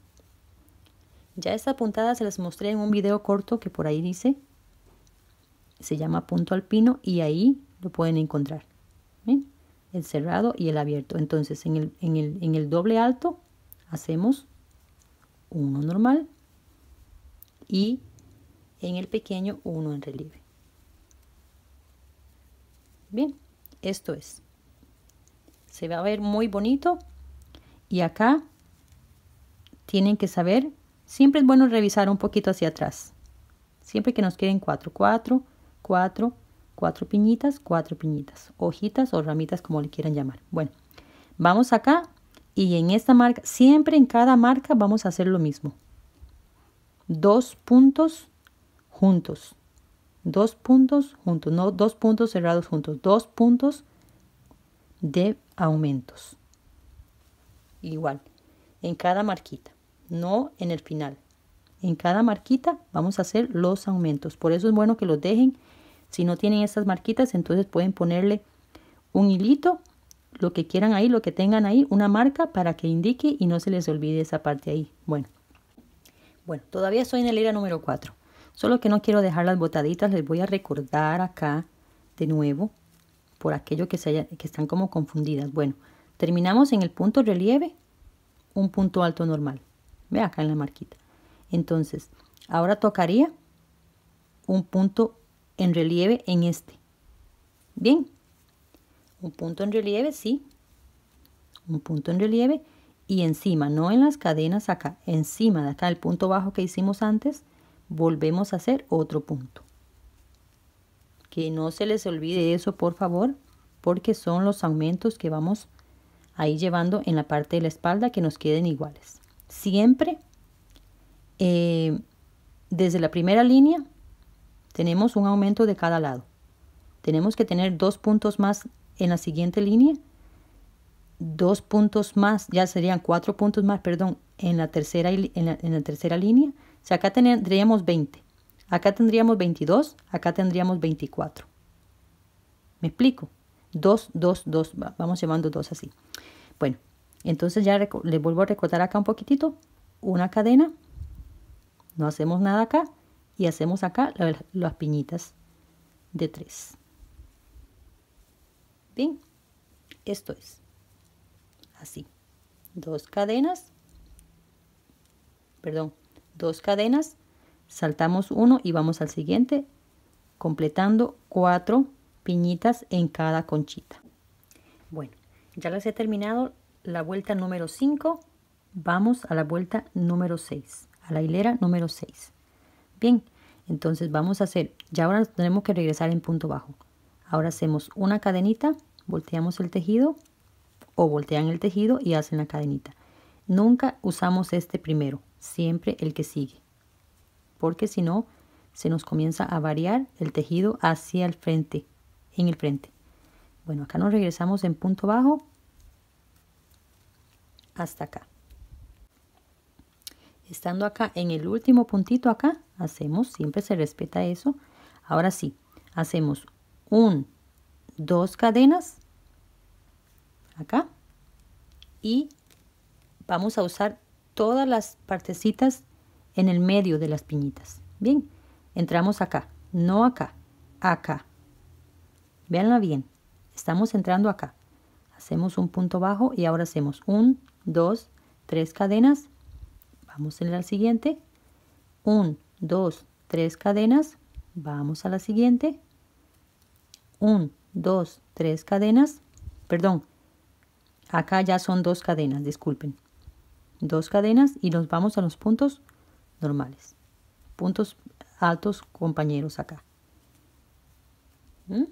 Ya esta puntada se las mostré en un video corto que por ahí dice, se llama punto alpino y ahí lo pueden encontrar. El cerrado y el abierto. Entonces en el, en el, en el doble alto hacemos uno normal y en el pequeño uno en relieve. Bien, esto es se va a ver muy bonito y acá tienen que saber siempre es bueno revisar un poquito hacia atrás siempre que nos queden cuatro cuatro cuatro cuatro piñitas cuatro piñitas hojitas o ramitas como le quieran llamar bueno vamos acá y en esta marca siempre en cada marca vamos a hacer lo mismo dos puntos juntos dos puntos juntos no dos puntos cerrados juntos dos puntos de aumentos. Igual, en cada marquita, no en el final. En cada marquita vamos a hacer los aumentos. Por eso es bueno que los dejen. Si no tienen estas marquitas, entonces pueden ponerle un hilito, lo que quieran ahí, lo que tengan ahí, una marca para que indique y no se les olvide esa parte ahí. Bueno, bueno todavía estoy en el era número 4. Solo que no quiero dejar las botaditas, les voy a recordar acá de nuevo por aquello que, se que están como confundidas. Bueno, terminamos en el punto relieve, un punto alto normal. Ve acá en la marquita. Entonces, ahora tocaría un punto en relieve en este. Bien, un punto en relieve, sí. Un punto en relieve y encima, no en las cadenas acá, encima de acá, el punto bajo que hicimos antes, volvemos a hacer otro punto. Que no se les olvide eso, por favor, porque son los aumentos que vamos ahí llevando en la parte de la espalda que nos queden iguales. Siempre eh, desde la primera línea tenemos un aumento de cada lado. Tenemos que tener dos puntos más en la siguiente línea, dos puntos más, ya serían cuatro puntos más, perdón, en la tercera, en la, en la tercera línea. O acá tendríamos 20. Acá tendríamos 22, acá tendríamos 24. ¿Me explico? 2, 2, 2, vamos llevando dos así. Bueno, entonces ya le vuelvo a recortar acá un poquitito, una cadena, no hacemos nada acá y hacemos acá las, las piñitas de 3. Bien, esto es así. Dos cadenas, perdón, dos cadenas saltamos uno y vamos al siguiente completando cuatro piñitas en cada conchita bueno ya les he terminado la vuelta número 5 vamos a la vuelta número 6 a la hilera número 6 bien entonces vamos a hacer ya ahora tenemos que regresar en punto bajo ahora hacemos una cadenita volteamos el tejido o voltean el tejido y hacen la cadenita nunca usamos este primero siempre el que sigue porque si no, se nos comienza a variar el tejido hacia el frente, en el frente. Bueno, acá nos regresamos en punto bajo hasta acá. Estando acá en el último puntito acá, hacemos, siempre se respeta eso. Ahora sí, hacemos un, dos cadenas acá y vamos a usar todas las partecitas en el medio de las piñitas. Bien, entramos acá, no acá, acá. Veanla bien, estamos entrando acá. Hacemos un punto bajo y ahora hacemos un, dos, tres cadenas. Vamos en la siguiente. Un, dos, tres cadenas. Vamos a la siguiente. Un, dos, tres cadenas. Perdón, acá ya son dos cadenas, disculpen. Dos cadenas y nos vamos a los puntos normales. Puntos altos compañeros acá. ¿Mm?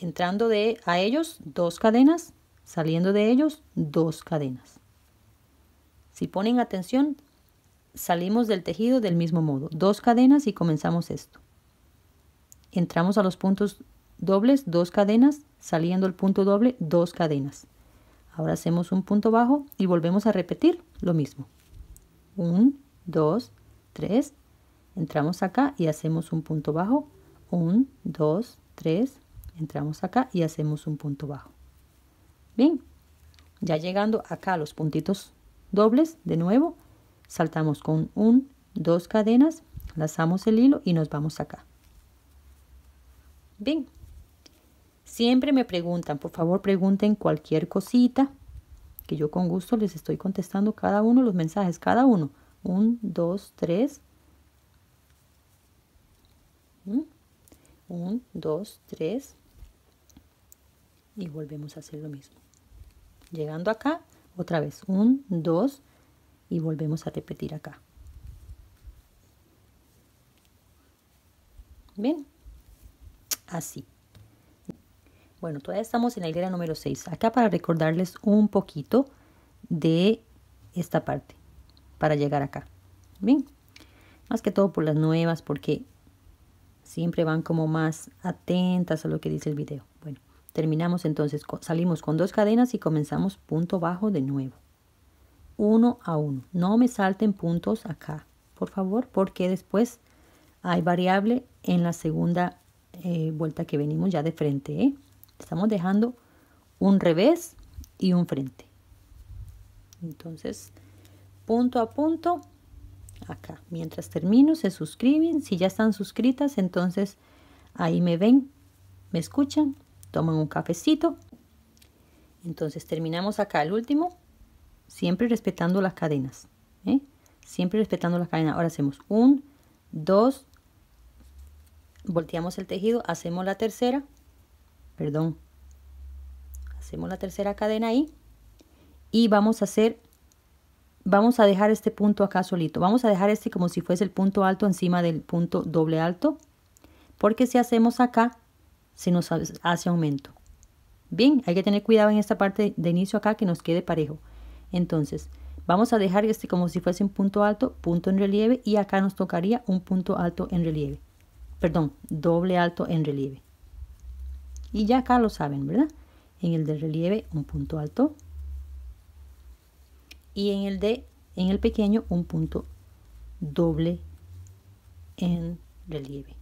Entrando de a ellos dos cadenas, saliendo de ellos dos cadenas. Si ponen atención, salimos del tejido del mismo modo. Dos cadenas y comenzamos esto. Entramos a los puntos dobles, dos cadenas, saliendo el punto doble, dos cadenas. Ahora hacemos un punto bajo y volvemos a repetir lo mismo. 1, 2, 3, entramos acá y hacemos un punto bajo, 1, 2, 3, entramos acá y hacemos un punto bajo. Bien, ya llegando acá a los puntitos dobles, de nuevo, saltamos con un, dos cadenas, lanzamos el hilo y nos vamos acá. Bien, siempre me preguntan, por favor pregunten cualquier cosita, que yo con gusto les estoy contestando cada uno los mensajes, cada uno. 1, 2, 3. 1, 2, 3. Y volvemos a hacer lo mismo. Llegando acá, otra vez. 1, 2 y volvemos a repetir acá. Bien, así. Bueno, todavía estamos en la hilera número 6. Acá para recordarles un poquito de esta parte para llegar acá. Bien, más que todo por las nuevas, porque siempre van como más atentas a lo que dice el video. Bueno, terminamos entonces, salimos con dos cadenas y comenzamos punto bajo de nuevo. Uno a uno. No me salten puntos acá, por favor, porque después hay variable en la segunda eh, vuelta que venimos ya de frente. ¿eh? Estamos dejando un revés y un frente. Entonces, punto a punto acá. Mientras termino, se suscriben. Si ya están suscritas, entonces ahí me ven, me escuchan, toman un cafecito. Entonces terminamos acá el último, siempre respetando las cadenas. ¿eh? Siempre respetando las cadenas. Ahora hacemos un, dos, volteamos el tejido, hacemos la tercera, perdón, hacemos la tercera cadena ahí y vamos a hacer vamos a dejar este punto acá solito. Vamos a dejar este como si fuese el punto alto encima del punto doble alto. Porque si hacemos acá, se nos hace aumento. Bien, hay que tener cuidado en esta parte de inicio acá que nos quede parejo. Entonces, vamos a dejar este como si fuese un punto alto, punto en relieve. Y acá nos tocaría un punto alto en relieve. Perdón, doble alto en relieve. Y ya acá lo saben, ¿verdad? En el de relieve, un punto alto, y en el de en el pequeño un punto doble en relieve.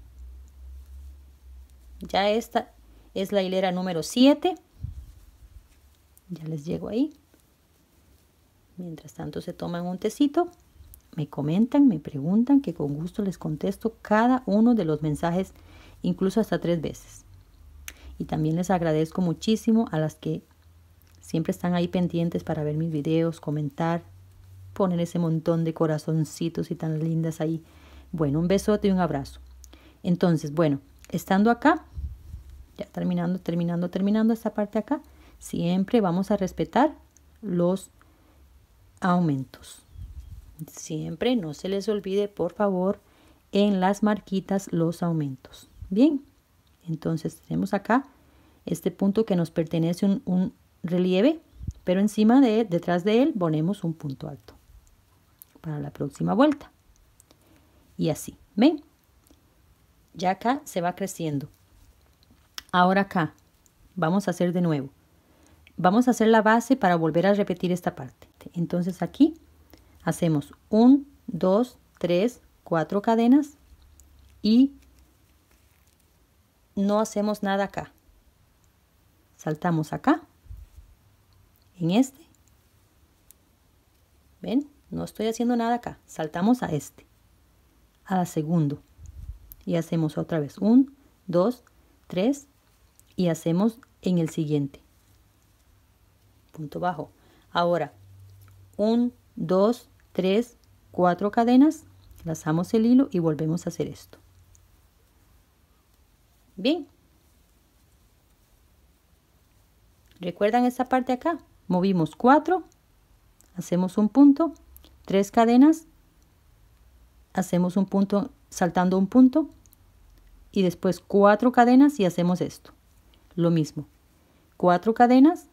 Ya esta es la hilera número 7. Ya les llego ahí. Mientras tanto se toman un tecito, me comentan, me preguntan, que con gusto les contesto cada uno de los mensajes, incluso hasta tres veces. Y también les agradezco muchísimo a las que Siempre están ahí pendientes para ver mis videos, comentar, poner ese montón de corazoncitos y tan lindas ahí. Bueno, un besote y un abrazo. Entonces, bueno, estando acá, ya terminando, terminando, terminando esta parte acá, siempre vamos a respetar los aumentos. Siempre no se les olvide, por favor, en las marquitas los aumentos. Bien, entonces tenemos acá este punto que nos pertenece un, un, relieve, pero encima de detrás de él ponemos un punto alto para la próxima vuelta. Y así, ¿ven? Ya acá se va creciendo. Ahora acá, vamos a hacer de nuevo. Vamos a hacer la base para volver a repetir esta parte. Entonces aquí hacemos 1, 2, 3, 4 cadenas y no hacemos nada acá. Saltamos acá en este. ¿Ven? No estoy haciendo nada acá. Saltamos a este. A segundo. Y hacemos otra vez. 1, 2, 3. Y hacemos en el siguiente. Punto bajo. Ahora, 1, 2, 3, cuatro cadenas. lanzamos el hilo y volvemos a hacer esto. Bien. ¿Recuerdan esta parte acá? movimos 4, hacemos un punto, 3 cadenas, hacemos un punto saltando un punto y después 4 cadenas y hacemos esto. Lo mismo, 4 cadenas,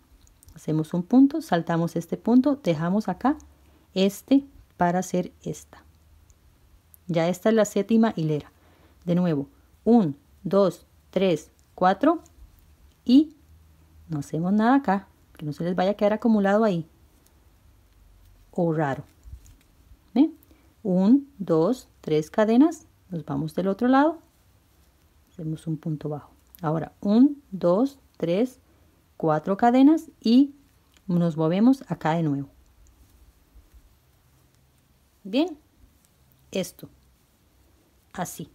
hacemos un punto, saltamos este punto, dejamos acá este para hacer esta. Ya esta es la séptima hilera. De nuevo, 1, 2, 3, 4 y no hacemos nada acá, que no se les vaya a quedar acumulado ahí. O raro. ¿Eh? Un, dos, tres cadenas, nos vamos del otro lado, hacemos un punto bajo. Ahora, un, dos, tres, cuatro cadenas y nos movemos acá de nuevo. Bien, esto, así.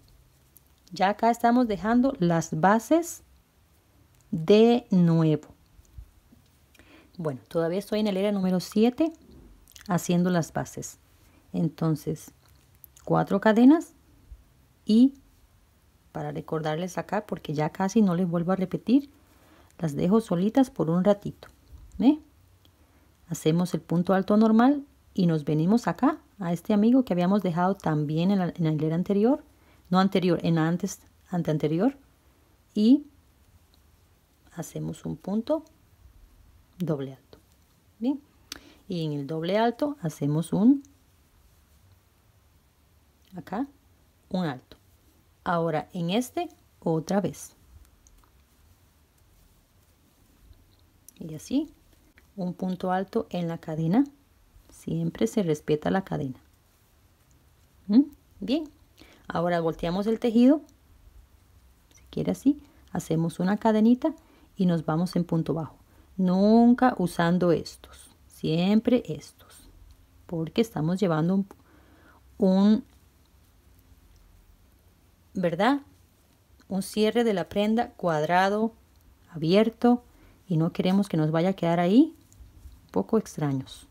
Ya acá estamos dejando las bases de nuevo. Bueno, todavía estoy en el era número 7 haciendo las bases. Entonces, cuatro cadenas y para recordarles acá, porque ya casi no les vuelvo a repetir, las dejo solitas por un ratito. ¿eh? Hacemos el punto alto normal y nos venimos acá a este amigo que habíamos dejado también en la, en hilera anterior, no anterior, en antes, ante anterior, y hacemos un punto doble alto. Bien, y en el doble alto hacemos un acá un alto. Ahora en este otra vez. Y así, un punto alto en la cadena. Siempre se respeta la cadena. ¿Mm? Bien, ahora volteamos el tejido. Si quiere así, hacemos una cadenita y nos vamos en punto bajo. Nunca usando estos, siempre estos, porque estamos llevando un, ¿verdad? Un cierre de la prenda cuadrado, abierto, y no queremos que nos vaya a quedar ahí un poco extraños,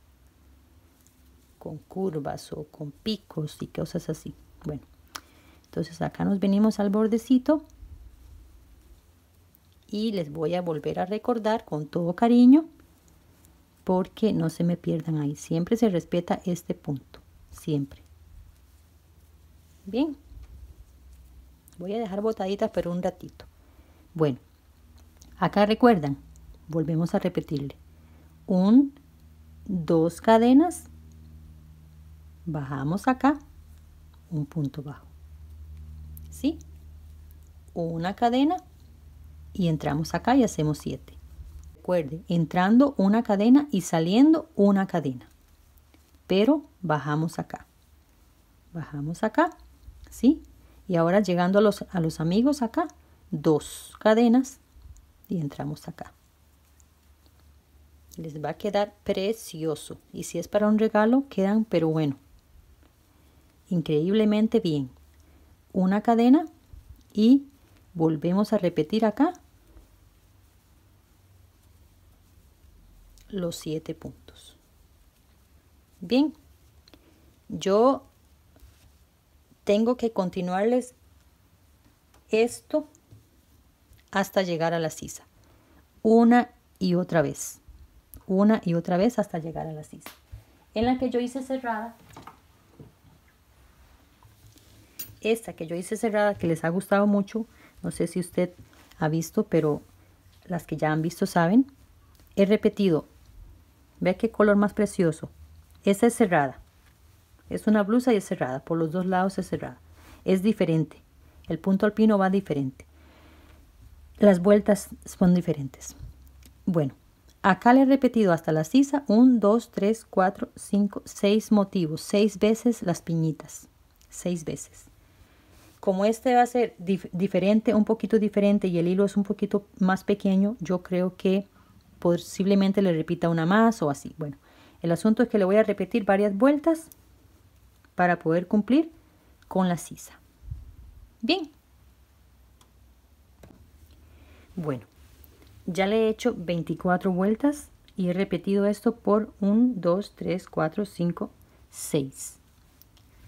con curvas o con picos y cosas así. Bueno, entonces acá nos venimos al bordecito y les voy a volver a recordar con todo cariño porque no se me pierdan ahí. Siempre se respeta este punto, siempre. Bien, voy a dejar botaditas pero un ratito. Bueno, acá recuerdan, volvemos a repetirle. Un, dos cadenas, bajamos acá, un punto bajo. ¿Sí? Una cadena, y entramos acá y hacemos 7. Recuerde, entrando una cadena y saliendo una cadena. Pero bajamos acá. Bajamos acá, ¿sí? Y ahora llegando a los, a los amigos acá, dos cadenas y entramos acá. Les va a quedar precioso. Y si es para un regalo, quedan, pero bueno, increíblemente bien. Una cadena y volvemos a repetir acá los siete puntos. Bien, yo tengo que continuarles esto hasta llegar a la sisa. Una y otra vez. Una y otra vez hasta llegar a la sisa. En la que yo hice cerrada. Esta que yo hice cerrada, que les ha gustado mucho. No sé si usted ha visto, pero las que ya han visto saben. He repetido Ve qué color más precioso. Esa es cerrada. Es una blusa y es cerrada. Por los dos lados es cerrada. Es diferente. El punto alpino va diferente. Las vueltas son diferentes. Bueno, acá le he repetido hasta la sisa 1, 2, 3, 4, 5, 6 motivos. Seis veces las piñitas. Seis veces. Como este va a ser diferente, un poquito diferente y el hilo es un poquito más pequeño, yo creo que posiblemente le repita una más o así. Bueno, el asunto es que le voy a repetir varias vueltas para poder cumplir con la sisa. Bien. Bueno, ya le he hecho 24 vueltas y he repetido esto por 1, 2, 3, 4, 5, 6.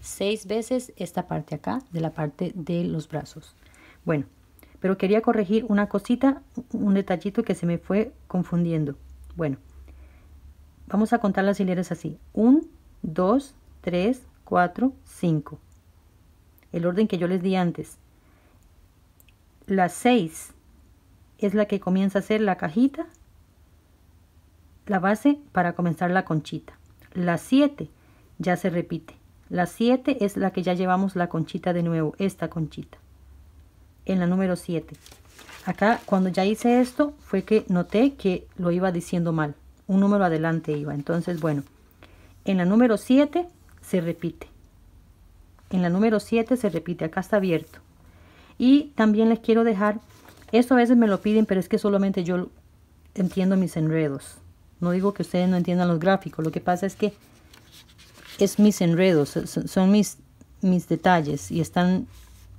6 veces esta parte acá de la parte de los brazos. Bueno, pero quería corregir una cosita, un detallito que se me fue confundiendo. Bueno, vamos a contar las hileras así. 1, 2, 3, 4, 5. El orden que yo les di antes. La 6 es la que comienza a hacer la cajita, la base para comenzar la conchita. La 7 ya se repite. La 7 es la que ya llevamos la conchita de nuevo, esta conchita en la número 7. Acá, cuando ya hice esto, fue que noté que lo iba diciendo mal. Un número adelante iba. Entonces, bueno, en la número 7 se repite. En la número 7 se repite. Acá está abierto. Y también les quiero dejar, esto a veces me lo piden, pero es que solamente yo entiendo mis enredos. No digo que ustedes no entiendan los gráficos. Lo que pasa es que es mis enredos, son mis, mis detalles y están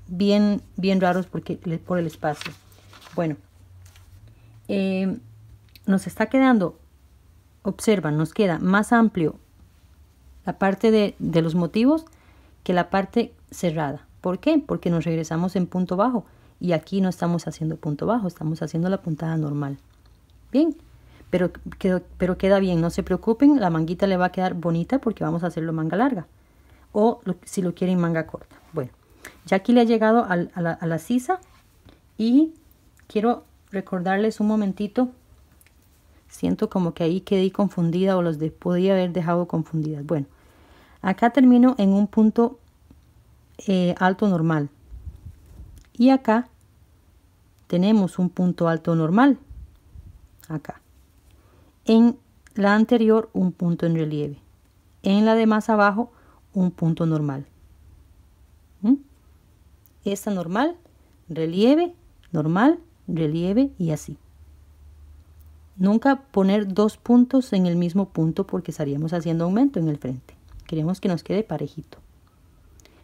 bien, bien raros porque, por el espacio. Bueno, eh, nos está quedando, observa, nos queda más amplio la parte de, de los motivos que la parte cerrada. ¿Por qué? Porque nos regresamos en punto bajo y aquí no estamos haciendo punto bajo, estamos haciendo la puntada normal. Bien, pero, pero queda bien, no se preocupen, la manguita le va a quedar bonita porque vamos a hacerlo manga larga o si lo quieren manga corta. Ya aquí le ha llegado a, la, sisa y quiero recordarles un momentito siento como que ahí quedé confundida o los podía haber dejado confundidas. Bueno, acá termino en un punto eh, alto normal y acá tenemos un punto alto normal, acá. En la anterior un punto en relieve, en la de más abajo un punto normal. ¿Mm? esta normal, relieve, normal, relieve y así. Nunca poner dos puntos en el mismo punto porque estaríamos haciendo aumento en el frente. Queremos que nos quede parejito.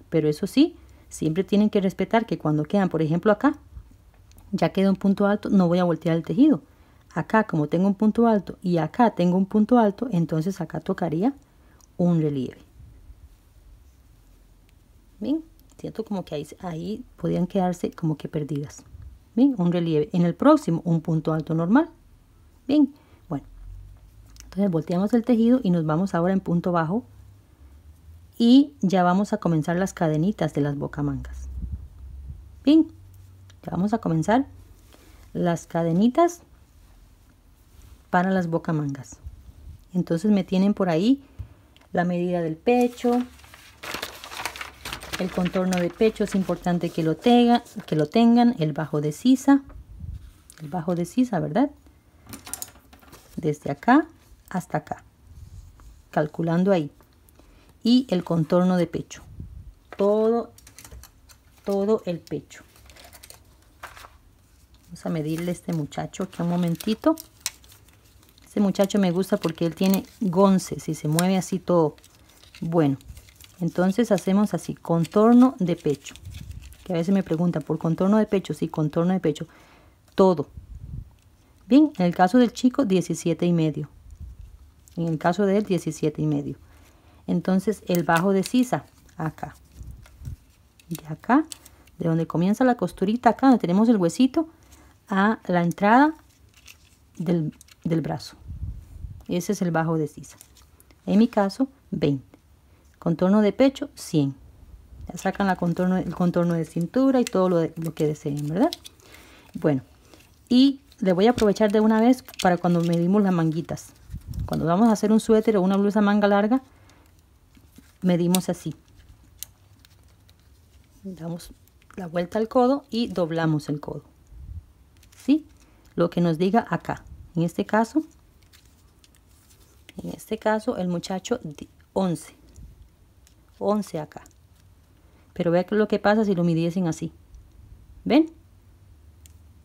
Pero eso sí, siempre tienen que respetar que cuando quedan, por ejemplo acá, ya queda un punto alto, no voy a voltear el tejido. Acá, como tengo un punto alto y acá tengo un punto alto, entonces acá tocaría un relieve siento Como que ahí, ahí podían quedarse como que perdidas. Bien, un relieve. En el próximo, un punto alto normal. Bien, bueno. Entonces volteamos el tejido y nos vamos ahora en punto bajo. Y ya vamos a comenzar las cadenitas de las bocamangas. Bien, ya vamos a comenzar las cadenitas para las bocamangas. Entonces me tienen por ahí la medida del pecho, el contorno de pecho es importante que lo, tenga, que lo tengan. El bajo de sisa. El bajo de sisa, ¿verdad? Desde acá hasta acá. Calculando ahí. Y el contorno de pecho. Todo, todo el pecho. Vamos a medirle a este muchacho que un momentito. Este muchacho me gusta porque él tiene gonces y se mueve así todo. Bueno, entonces hacemos así, contorno de pecho. Que a veces me preguntan, ¿por contorno de pecho? Sí, contorno de pecho. Todo. Bien, en el caso del chico, 17 y medio. En el caso de él, 17 y medio. Entonces, el bajo de sisa, acá. Y acá, de donde comienza la costurita, acá donde tenemos el huesito, a la entrada del, del brazo. Ese es el bajo de sisa. En mi caso, 20. Contorno de pecho, 100. Ya sacan contorno, el contorno de cintura y todo lo, que deseen, ¿verdad? Bueno, y le voy a aprovechar de una vez para cuando medimos las manguitas. Cuando vamos a hacer un suéter o una blusa manga larga, medimos así. Damos la vuelta al codo y doblamos el codo. ¿Sí? Lo que nos diga acá. En este caso, en este caso el muchacho 11. 11 acá. Pero vea lo que pasa si lo midiesen así. ¿Ven?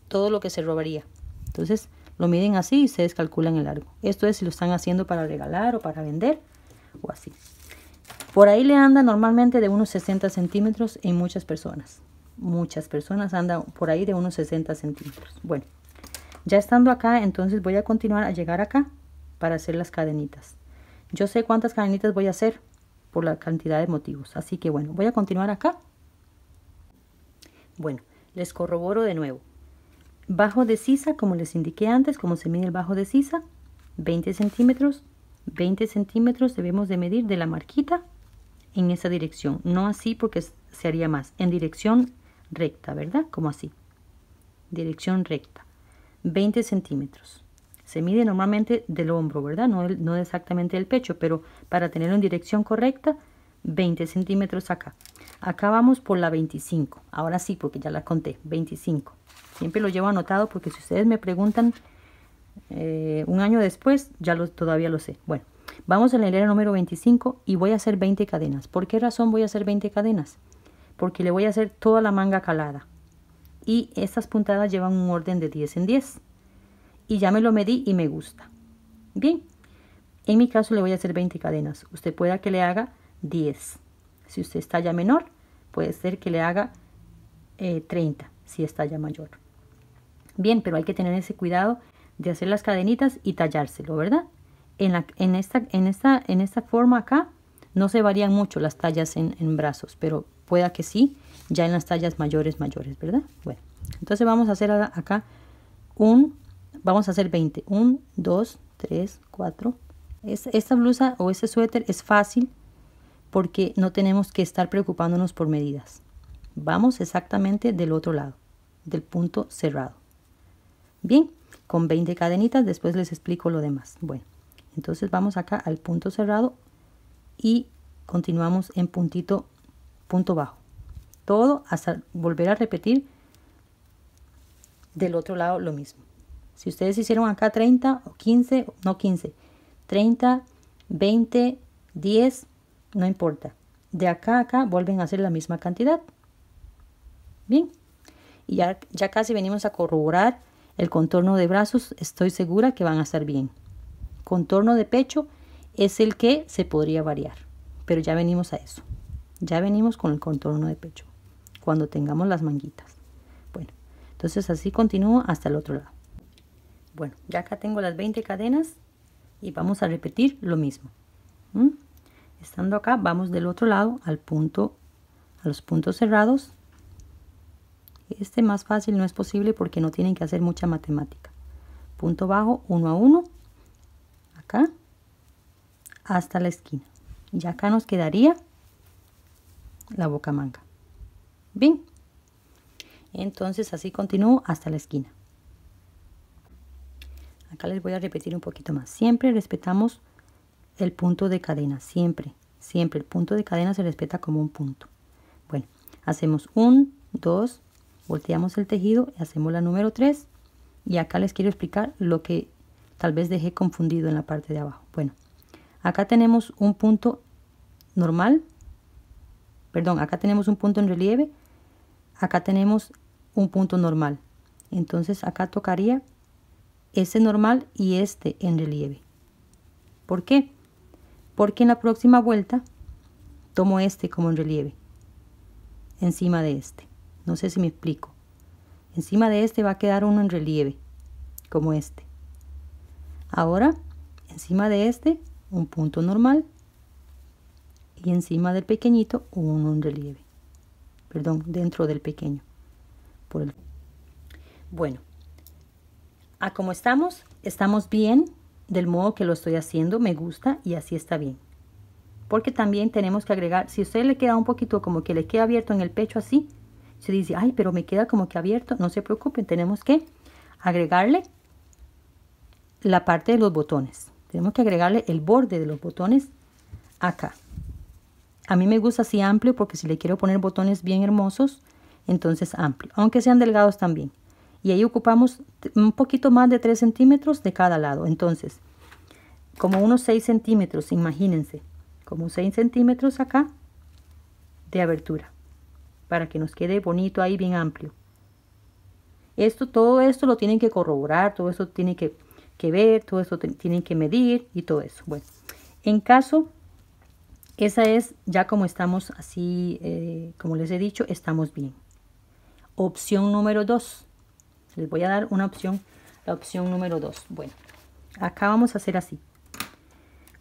Todo lo que se robaría. Entonces lo miden así y se descalculan el largo. Esto es si lo están haciendo para regalar o para vender o así. Por ahí le anda normalmente de unos 60 centímetros en muchas personas. Muchas personas andan por ahí de unos 60 centímetros. Bueno, ya estando acá, entonces voy a continuar a llegar acá para hacer las cadenitas. Yo sé cuántas cadenitas voy a hacer por la cantidad de motivos. Así que bueno, voy a continuar acá. Bueno, les corroboro de nuevo. Bajo de sisa, como les indiqué antes, como se mide el bajo de sisa, 20 centímetros, 20 centímetros debemos de medir de la marquita en esa dirección, no así porque se haría más, en dirección recta, ¿verdad? Como así, dirección recta, 20 centímetros se mide normalmente del hombro, ¿verdad? No, exactamente del pecho, pero para tener en dirección correcta, 20 centímetros acá. Acá vamos por la 25. Ahora sí, porque ya la conté, 25. Siempre lo llevo anotado porque si ustedes me preguntan eh, un año después, ya lo, todavía lo sé. Bueno, vamos a la hilera número 25 y voy a hacer 20 cadenas. ¿Por qué razón voy a hacer 20 cadenas? Porque le voy a hacer toda la manga calada. Y estas puntadas llevan un orden de 10 en 10 y ya me lo medí y me gusta. Bien, en mi caso le voy a hacer 20 cadenas. Usted pueda que le haga 10. Si usted está ya menor, puede ser que le haga 30 eh, si está ya mayor. Bien, pero hay que tener ese cuidado de hacer las cadenitas y tallárselo, ¿verdad? En, la, en, esta, en, esta, en esta forma acá no se varían mucho las tallas en, en brazos, pero pueda que sí, ya en las tallas mayores, mayores, ¿verdad? Bueno, entonces vamos a hacer acá un Vamos a hacer 20. 1, 2, 3, 4. esta blusa o este suéter es fácil porque no tenemos que estar preocupándonos por medidas. Vamos exactamente del otro lado, del punto cerrado. Bien, con 20 cadenitas, después les explico lo demás. Bueno, entonces vamos acá al punto cerrado y continuamos en puntito, punto bajo. Todo hasta volver a repetir del otro lado lo mismo. Si ustedes hicieron acá 30 o 15, no 15, 30, 20, 10, no importa. De acá a acá vuelven a hacer la misma cantidad. Bien. Y ya, ya casi venimos a corroborar el contorno de brazos. Estoy segura que van a estar bien. Contorno de pecho es el que se podría variar. Pero ya venimos a eso. Ya venimos con el contorno de pecho. Cuando tengamos las manguitas. Bueno, entonces así continúo hasta el otro lado. Bueno, ya acá tengo las 20 cadenas y vamos a repetir lo mismo. Estando acá, vamos del otro lado al punto, a los puntos cerrados. Este más fácil no es posible porque no tienen que hacer mucha matemática. Punto bajo, uno a uno, acá, hasta la esquina. Y acá nos quedaría la boca manga. Bien, entonces así continúo hasta la esquina. Acá les voy a repetir un poquito más. Siempre respetamos el punto de cadena, siempre, siempre. El punto de cadena se respeta como un punto. Bueno, hacemos un 2, volteamos el tejido, y hacemos la número 3 y acá les quiero explicar lo que tal vez dejé confundido en la parte de abajo. Bueno, acá tenemos un punto normal, perdón, acá tenemos un punto en relieve, acá tenemos un punto normal. Entonces acá tocaría ese normal y este en relieve. ¿Por qué? Porque en la próxima vuelta tomo este como en relieve, encima de este. No sé si me explico. Encima de este va a quedar uno en relieve, como este. Ahora, encima de este, un punto normal y encima del pequeñito uno en relieve. Perdón, dentro del pequeño. Por el... Bueno, a cómo estamos, estamos bien del modo que lo estoy haciendo, me gusta y así está bien. Porque también tenemos que agregar, si a usted le queda un poquito como que le queda abierto en el pecho así, se dice, ay, pero me queda como que abierto, no se preocupen, tenemos que agregarle la parte de los botones. Tenemos que agregarle el borde de los botones acá. A mí me gusta así amplio porque si le quiero poner botones bien hermosos, entonces amplio, aunque sean delgados también y ahí ocupamos un poquito más de 3 centímetros de cada lado. Entonces, como unos 6 centímetros, imagínense, como 6 centímetros acá de abertura, para que nos quede bonito ahí, bien amplio. Esto, todo esto lo tienen que corroborar, todo esto tiene que, ver, todo esto tienen que medir y todo eso. Bueno, en caso, esa es ya como estamos así, eh, como les he dicho, estamos bien. Opción número 2 les voy a dar una opción, la opción número 2. Bueno, acá vamos a hacer así.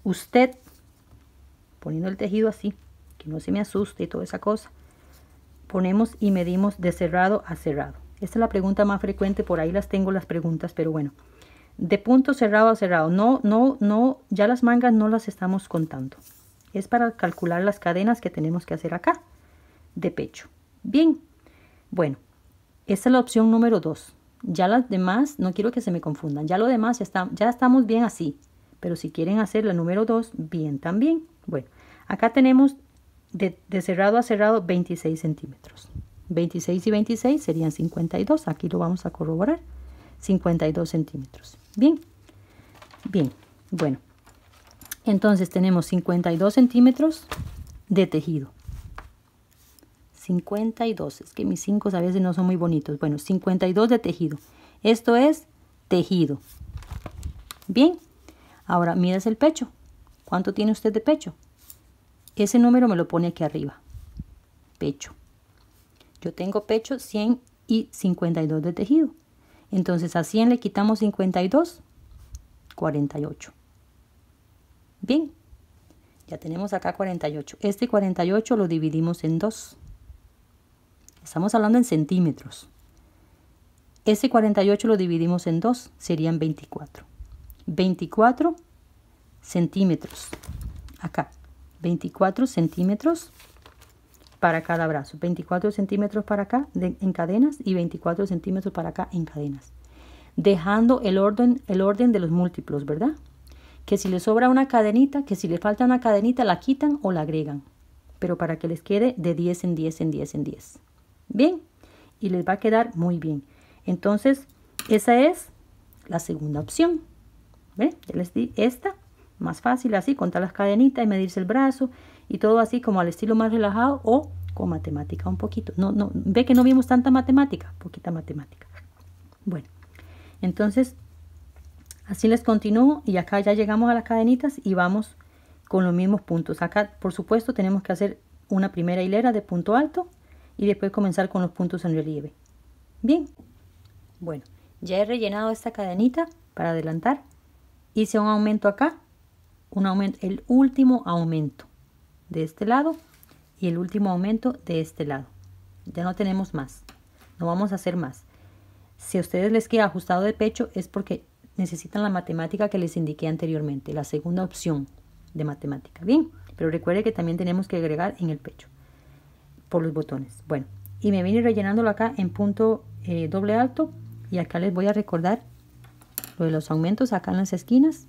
Usted, poniendo el tejido así, que no se me asuste y toda esa cosa, ponemos y medimos de cerrado a cerrado. Esta es la pregunta más frecuente, por ahí las tengo las preguntas, pero bueno. De punto cerrado a cerrado, no, no, no, ya las mangas no las estamos contando. Es para calcular las cadenas que tenemos que hacer acá, de pecho. Bien, bueno, esta es la opción número 2. Ya las demás, no quiero que se me confundan, ya lo demás ya, estamos bien así, pero si quieren hacer la número 2, bien también. Bueno, acá tenemos de, cerrado a cerrado 26 centímetros. 26 y 26 serían 52, aquí lo vamos a corroborar, 52 centímetros. Bien, bien, bueno. Entonces tenemos 52 centímetros de tejido. 52. Es que mis 5 a veces no son muy bonitos. Bueno, 52 de tejido. Esto es tejido. Bien. Ahora mides el pecho. ¿Cuánto tiene usted de pecho? Ese número me lo pone aquí arriba. Pecho. Yo tengo pecho 100 y 52 de tejido. Entonces a 100 le quitamos 52, 48. Bien, ya tenemos acá 48. Este 48 lo dividimos en 2, Estamos hablando en centímetros. Ese 48 lo dividimos en dos, serían 24. 24 centímetros. Acá, 24 centímetros para cada brazo. 24 centímetros para acá en cadenas y 24 centímetros para acá en cadenas. Dejando el orden, el orden de los múltiplos, ¿verdad? Que si le sobra una cadenita, que si le falta una cadenita, la quitan o la agregan. Pero para que les quede de 10 en 10 en 10 en 10 bien y les va a quedar muy bien. Entonces, esa es la segunda opción. ¿Ve? les di esta, más fácil así, contar las cadenitas y medirse el brazo y todo así como al estilo más relajado o con matemática un poquito. No, no, ve que no vimos tanta matemática, poquita matemática. Bueno, entonces así les continúo y acá ya llegamos a las cadenitas y vamos con los mismos puntos. Acá, por supuesto, tenemos que hacer una primera hilera de punto alto y después comenzar con los puntos en relieve. Bien, bueno, ya he rellenado esta cadenita para adelantar. Hice un aumento acá, un aumento, el último aumento de este lado y el último aumento de este lado. Ya no tenemos más, no vamos a hacer más. Si a ustedes les queda ajustado de pecho es porque necesitan la matemática que les indiqué anteriormente, la segunda opción de matemática. Bien, pero recuerde que también tenemos que agregar en el pecho por los botones. Bueno, y me viene rellenándolo acá en punto eh, doble alto y acá les voy a recordar lo de los aumentos acá en las esquinas.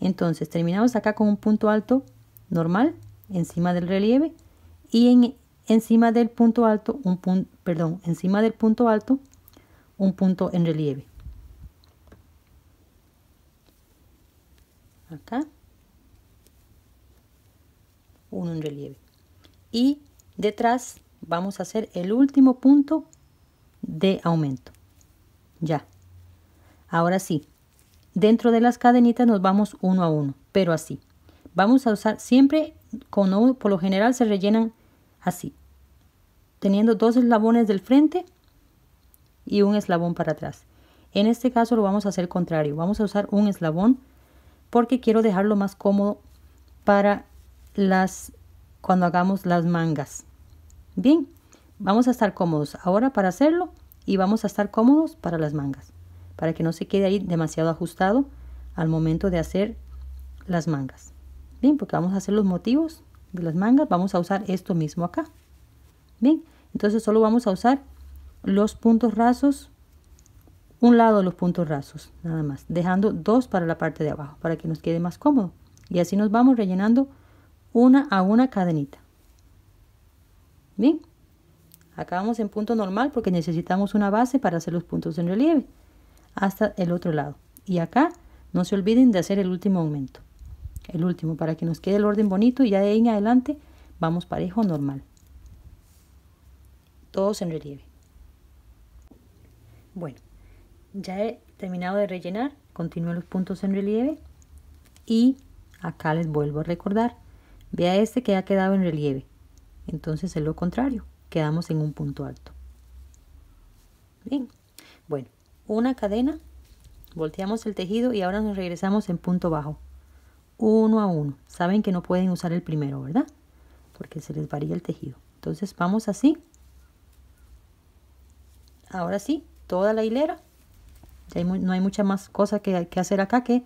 Entonces terminamos acá con un punto alto normal encima del relieve y en, encima del punto alto un punto, perdón, encima del punto alto un punto en relieve. Acá uno en relieve. Y detrás vamos a hacer el último punto de aumento ya ahora sí dentro de las cadenitas nos vamos uno a uno pero así vamos a usar siempre con por lo general se rellenan así teniendo dos eslabones del frente y un eslabón para atrás en este caso lo vamos a hacer contrario vamos a usar un eslabón porque quiero dejarlo más cómodo para las cuando hagamos las mangas Bien, vamos a estar cómodos ahora para hacerlo y vamos a estar cómodos para las mangas, para que no se quede ahí demasiado ajustado al momento de hacer las mangas. Bien, porque vamos a hacer los motivos de las mangas, vamos a usar esto mismo acá. Bien, entonces solo vamos a usar los puntos rasos, un lado de los puntos rasos, nada más, dejando dos para la parte de abajo, para que nos quede más cómodo. Y así nos vamos rellenando una a una cadenita. Bien, acabamos en punto normal porque necesitamos una base para hacer los puntos en relieve hasta el otro lado. Y acá no se olviden de hacer el último aumento. El último para que nos quede el orden bonito y ya de ahí en adelante vamos parejo normal. Todos en relieve. Bueno, ya he terminado de rellenar, continúo los puntos en relieve y acá les vuelvo a recordar. Vea este que ha quedado en relieve. Entonces es lo contrario, quedamos en un punto alto. Bien, bueno, una cadena, volteamos el tejido y ahora nos regresamos en punto bajo. Uno a uno. Saben que no pueden usar el primero, ¿verdad? Porque se les varía el tejido. Entonces vamos así. Ahora sí, toda la hilera. no hay mucha más cosa que, que hacer acá que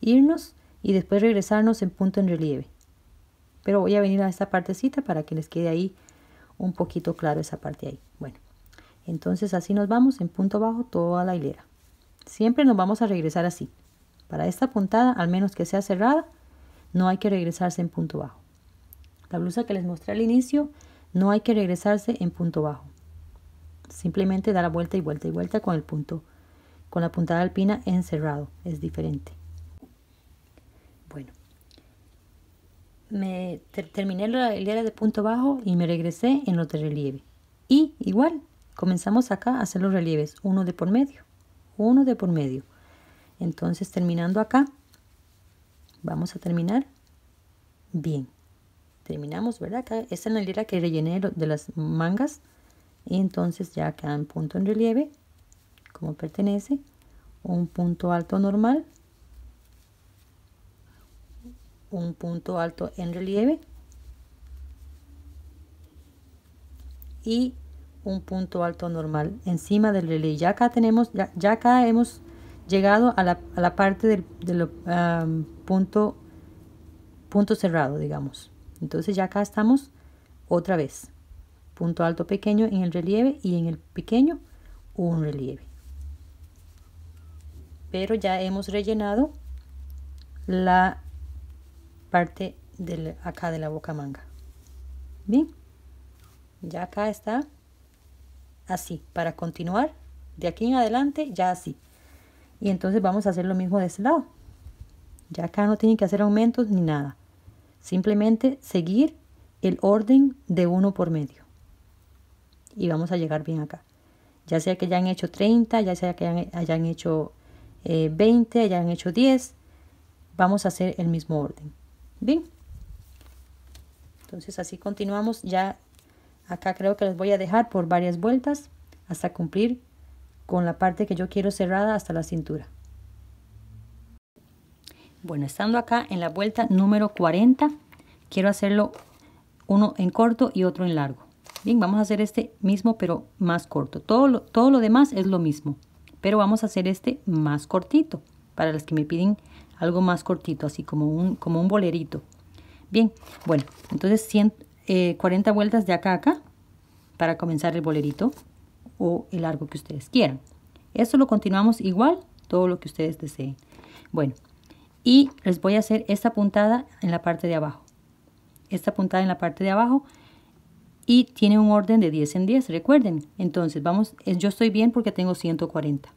irnos y después regresarnos en punto en relieve. Pero voy a venir a esta partecita para que les quede ahí un poquito claro esa parte ahí. Bueno, entonces así nos vamos en punto bajo toda la hilera. Siempre nos vamos a regresar así. Para esta puntada, al menos que sea cerrada, no hay que regresarse en punto bajo. La blusa que les mostré al inicio, no hay que regresarse en punto bajo. Simplemente da la vuelta y vuelta y vuelta con el punto, con la puntada alpina encerrado. Es diferente. me terminé la hilera de punto bajo y me regresé en otro de relieve. Y igual, comenzamos acá a hacer los relieves, uno de por medio, uno de por medio. Entonces terminando acá, vamos a terminar bien. Terminamos, ¿verdad? Acá, esta es la hilera que rellené de las mangas. Y entonces ya quedan en punto en relieve, como pertenece, un punto alto normal un punto alto en relieve y un punto alto normal encima del relieve ya acá tenemos ya, acá hemos llegado a la, a la parte del, punto punto cerrado digamos entonces ya acá estamos otra vez punto alto pequeño en el relieve y en el pequeño un relieve pero ya hemos rellenado la parte del, acá de la boca manga. Bien, ya acá está así. Para continuar, de aquí en adelante, ya así. Y entonces vamos a hacer lo mismo de este lado. Ya acá no tienen que hacer aumentos ni nada. Simplemente seguir el orden de uno por medio. Y vamos a llegar bien acá. Ya sea que ya han hecho 30, ya sea que hayan, hecho 20, eh, hayan hecho 10, vamos a hacer el mismo orden. Bien. Entonces así continuamos. Ya acá creo que les voy a dejar por varias vueltas hasta cumplir con la parte que yo quiero cerrada hasta la cintura. Bueno, estando acá en la vuelta número 40, quiero hacerlo uno en corto y otro en largo. Bien, vamos a hacer este mismo pero más corto. Todo lo, todo lo demás es lo mismo, pero vamos a hacer este más cortito para las que me piden algo más cortito, así como un, como un bolerito. Bien, bueno, entonces 140 eh, vueltas de acá a acá para comenzar el bolerito o el largo que ustedes quieran. Eso lo continuamos igual, todo lo que ustedes deseen. Bueno, y les voy a hacer esta puntada en la parte de abajo. Esta puntada en la parte de abajo y tiene un orden de 10 en 10, recuerden. Entonces, vamos, eh, yo estoy bien porque tengo 140.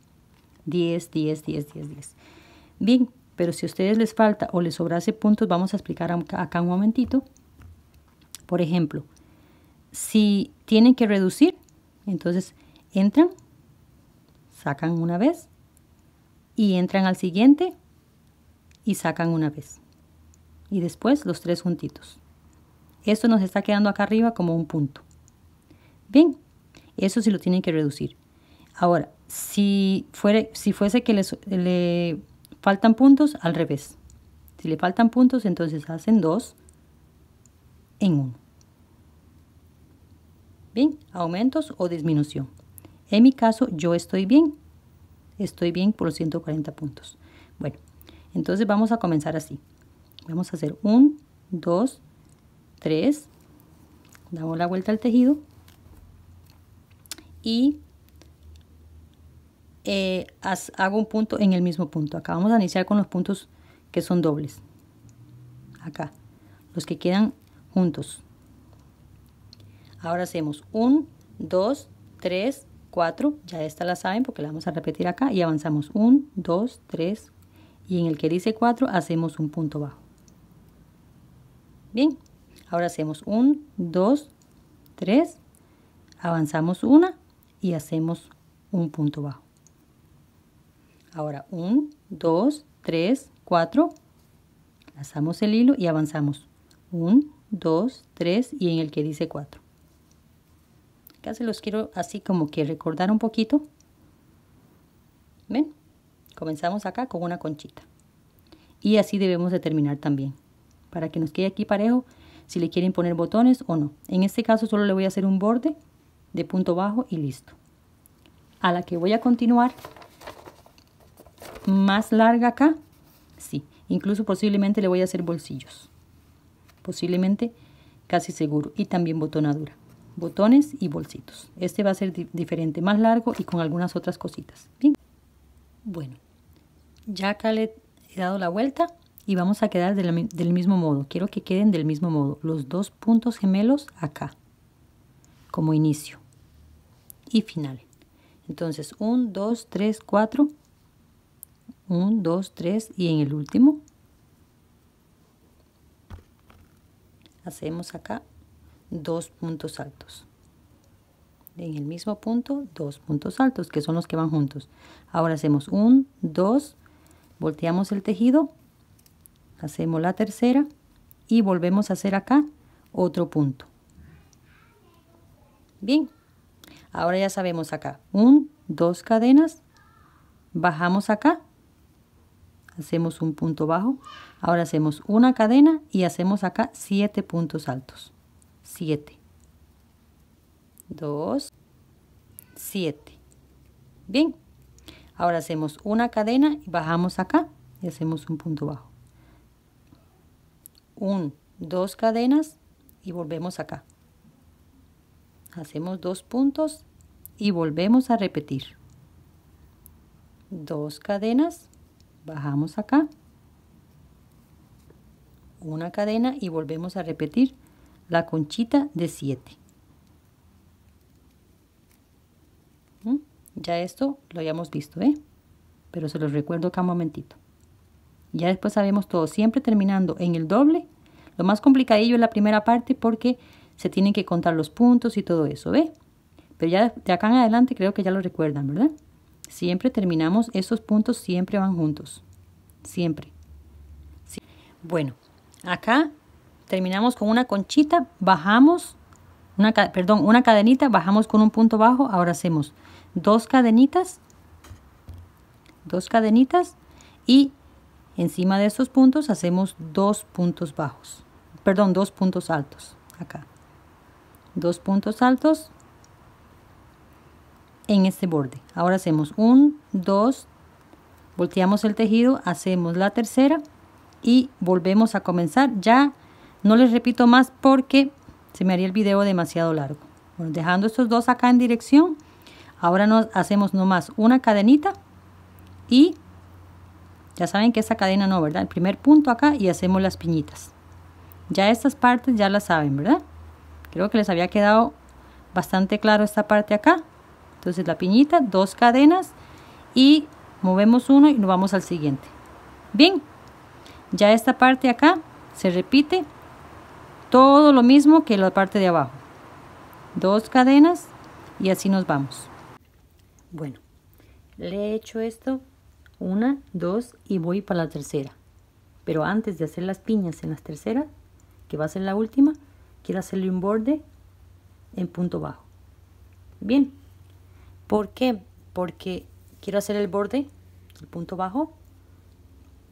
10, 10, 10, 10, 10. Bien, pero si a ustedes les falta o les sobrase puntos, vamos a explicar acá un momentito. Por ejemplo, si tienen que reducir, entonces entran, sacan una vez y entran al siguiente y sacan una vez. Y después los tres juntitos. Esto nos está quedando acá arriba como un punto. Bien, eso sí lo tienen que reducir. Ahora, si, si fuese que les, le faltan puntos al revés. Si le faltan puntos, entonces hacen dos en uno. Bien, aumentos o disminución. En mi caso, yo estoy bien. Estoy bien por los 140 puntos. Bueno, entonces vamos a comenzar así. Vamos a hacer un, 2, 3. Damos la vuelta al tejido. Y eh, hago un punto en el mismo punto. Acá vamos a iniciar con los puntos que son dobles. Acá, los que quedan juntos. Ahora hacemos 1, 2, 3, 4. Ya esta la saben porque la vamos a repetir acá y avanzamos 1, 2, 3 y en el que dice 4 hacemos un punto bajo. Bien, ahora hacemos 1, 2, 3, avanzamos una y hacemos un punto bajo. Ahora, 1, 2, 3, 4. Lazamos el hilo y avanzamos. 1, 2, 3 y en el que dice 4. Acá se los quiero así como que recordar un poquito. ¿Ven? Comenzamos acá con una conchita. Y así debemos de terminar también. Para que nos quede aquí parejo si le quieren poner botones o no. En este caso solo le voy a hacer un borde de punto bajo y listo. A la que voy a continuar más larga acá, sí. Incluso posiblemente le voy a hacer bolsillos. Posiblemente, casi seguro. Y también botonadura. Botones y bolsitos. Este va a ser diferente, más largo y con algunas otras cositas. Bien. Bueno, ya acá le he dado la vuelta y vamos a quedar del mismo modo. Quiero que queden del mismo modo. Los dos puntos gemelos acá, como inicio y final. Entonces, 1, 2, 3, 4 1, 2, 3 y en el último hacemos acá dos puntos altos. En el mismo punto, dos puntos altos, que son los que van juntos. Ahora hacemos un 2, volteamos el tejido, hacemos la tercera y volvemos a hacer acá otro punto. Bien, ahora ya sabemos acá, 1, dos cadenas, bajamos acá hacemos un punto bajo, ahora hacemos una cadena y hacemos acá siete puntos altos, 7, 2, 7, bien, ahora hacemos una cadena y bajamos acá y hacemos un punto bajo, 1, dos cadenas y volvemos acá, hacemos dos puntos y volvemos a repetir, dos cadenas bajamos acá una cadena y volvemos a repetir la conchita de 7 ¿Mm? ya esto lo habíamos visto ¿eh? pero se los recuerdo acá un momentito ya después sabemos todo siempre terminando en el doble lo más complicadillo es la primera parte porque se tienen que contar los puntos y todo eso ¿ve? pero ya de acá en adelante creo que ya lo recuerdan ¿verdad? Siempre terminamos, esos puntos siempre van juntos. Siempre. Bueno, acá terminamos con una conchita, bajamos, una, perdón, una cadenita, bajamos con un punto bajo, ahora hacemos dos cadenitas, dos cadenitas y encima de esos puntos hacemos dos puntos bajos, perdón, dos puntos altos, acá. Dos puntos altos, en este borde ahora hacemos un, dos, volteamos el tejido hacemos la tercera y volvemos a comenzar ya no les repito más porque se me haría el video demasiado largo bueno, dejando estos dos acá en dirección ahora nos hacemos nomás una cadenita y ya saben que esta cadena no verdad el primer punto acá y hacemos las piñitas ya estas partes ya las saben verdad creo que les había quedado bastante claro esta parte acá entonces la piñita, dos cadenas y movemos uno y nos vamos al siguiente. Bien, ya esta parte acá se repite todo lo mismo que la parte de abajo. Dos cadenas y así nos vamos. Bueno, le he hecho esto una, dos y voy para la tercera. Pero antes de hacer las piñas en las terceras, que va a ser la última, quiero hacerle un borde en punto bajo. Bien, ¿Por qué? Porque quiero hacer el borde, el punto bajo,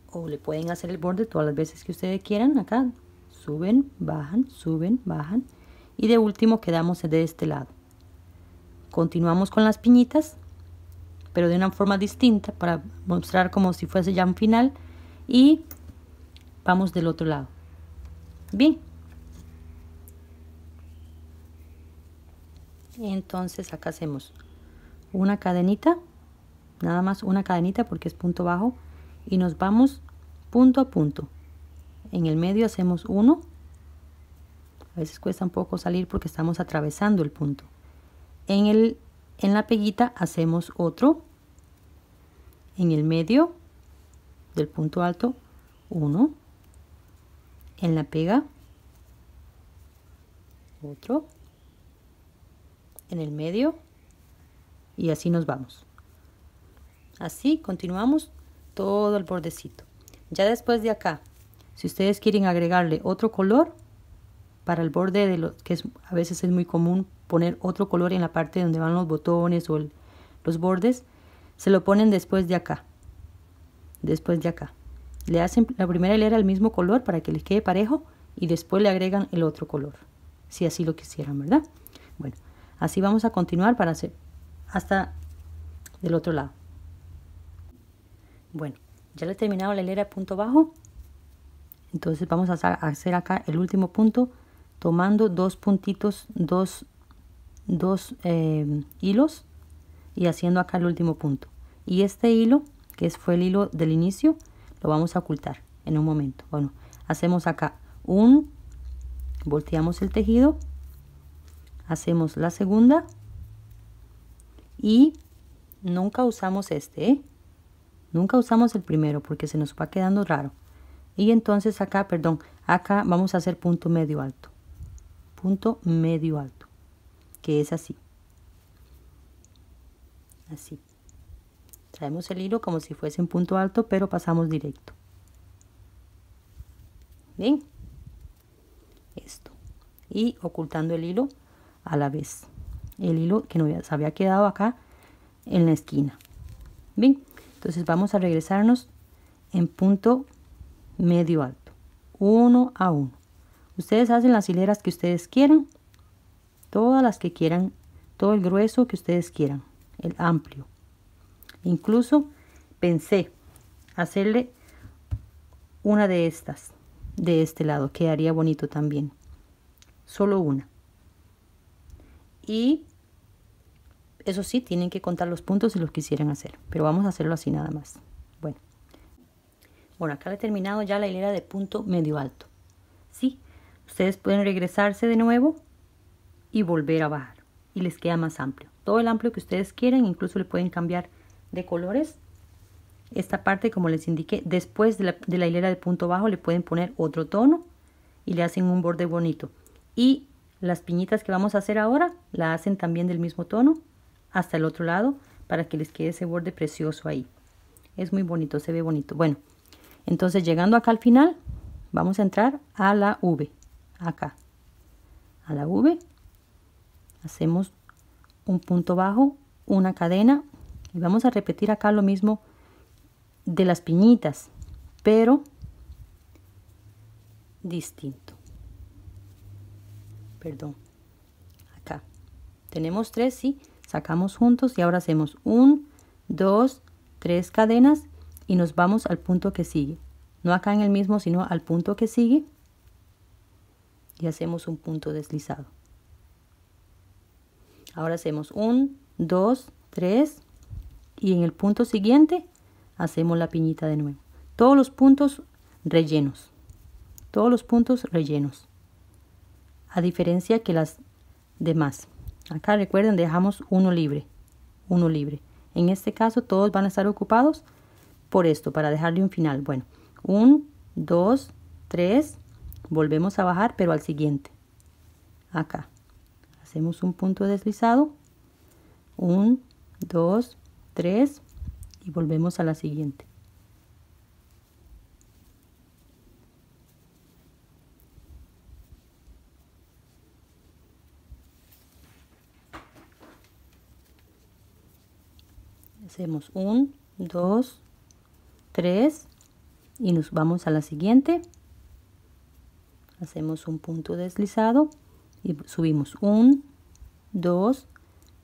o le pueden hacer el borde todas las veces que ustedes quieran. Acá suben, bajan, suben, bajan. Y de último quedamos de este lado. Continuamos con las piñitas, pero de una forma distinta para mostrar como si fuese ya un final. Y vamos del otro lado. Bien. Entonces acá hacemos una cadenita, nada más una cadenita porque es punto bajo y nos vamos punto a punto. En el medio hacemos uno, a veces cuesta un poco salir porque estamos atravesando el punto. En, el, en la peguita hacemos otro, en el medio del punto alto uno, en la pega otro, en el medio y así nos vamos. Así continuamos todo el bordecito. Ya después de acá, si ustedes quieren agregarle otro color para el borde de lo que es, a veces es muy común poner otro color en la parte donde van los botones o los bordes, se lo ponen después de acá. Después de acá. Le hacen la primera hilera el mismo color para que les quede parejo y después le agregan el otro color, si así lo quisieran, ¿verdad? Bueno, así vamos a continuar para hacer hasta del otro lado. Bueno, ya le he terminado la hilera de punto bajo. Entonces vamos a hacer acá el último punto tomando dos puntitos, dos, dos em, hilos y haciendo acá el último punto. Y este hilo, que fue el hilo del inicio, lo vamos a ocultar en un momento. Bueno, hacemos acá un, volteamos el tejido, hacemos la segunda y nunca usamos este, ¿eh? nunca usamos el primero porque se nos va quedando raro. Y entonces acá, perdón, acá vamos a hacer punto medio alto. Punto medio alto, que es así. Así. Traemos el hilo como si fuese un punto alto, pero pasamos directo. Bien. Esto. Y ocultando el hilo a la vez el hilo que nos había quedado acá en la esquina bien entonces vamos a regresarnos en punto medio alto uno a uno ustedes hacen las hileras que ustedes quieran todas las que quieran todo el grueso que ustedes quieran el amplio incluso pensé hacerle una de estas de este lado quedaría bonito también solo una y eso sí, tienen que contar los puntos si los quisieran hacer, pero vamos a hacerlo así nada más. Bueno, bueno acá he terminado ya la hilera de punto medio alto. Sí, ustedes pueden regresarse de nuevo y volver a bajar y les queda más amplio. Todo el amplio que ustedes quieran, incluso le pueden cambiar de colores. Esta parte, como les indiqué, después de la, de la hilera de punto bajo le pueden poner otro tono y le hacen un borde bonito. Y las piñitas que vamos a hacer ahora la hacen también del mismo tono hasta el otro lado para que les quede ese borde precioso ahí. Es muy bonito, se ve bonito. Bueno, entonces llegando acá al final, vamos a entrar a la V, acá. A la V, hacemos un punto bajo, una cadena y vamos a repetir acá lo mismo de las piñitas, pero distinto perdón. Acá. Tenemos tres, ¿sí? Sacamos juntos y ahora hacemos un, dos, tres cadenas y nos vamos al punto que sigue. No acá en el mismo, sino al punto que sigue. Y hacemos un punto deslizado. Ahora hacemos un, dos, tres y en el punto siguiente hacemos la piñita de nuevo. Todos los puntos rellenos. Todos los puntos rellenos a diferencia que las demás. Acá recuerden, dejamos uno libre, uno libre. En este caso todos van a estar ocupados por esto, para dejarle un final. Bueno, 1, 2, 3, volvemos a bajar, pero al siguiente. Acá. Hacemos un punto deslizado. 1, 2, 3 y volvemos a la siguiente. hacemos 1 2 3 y nos vamos a la siguiente hacemos un punto deslizado y subimos 1 2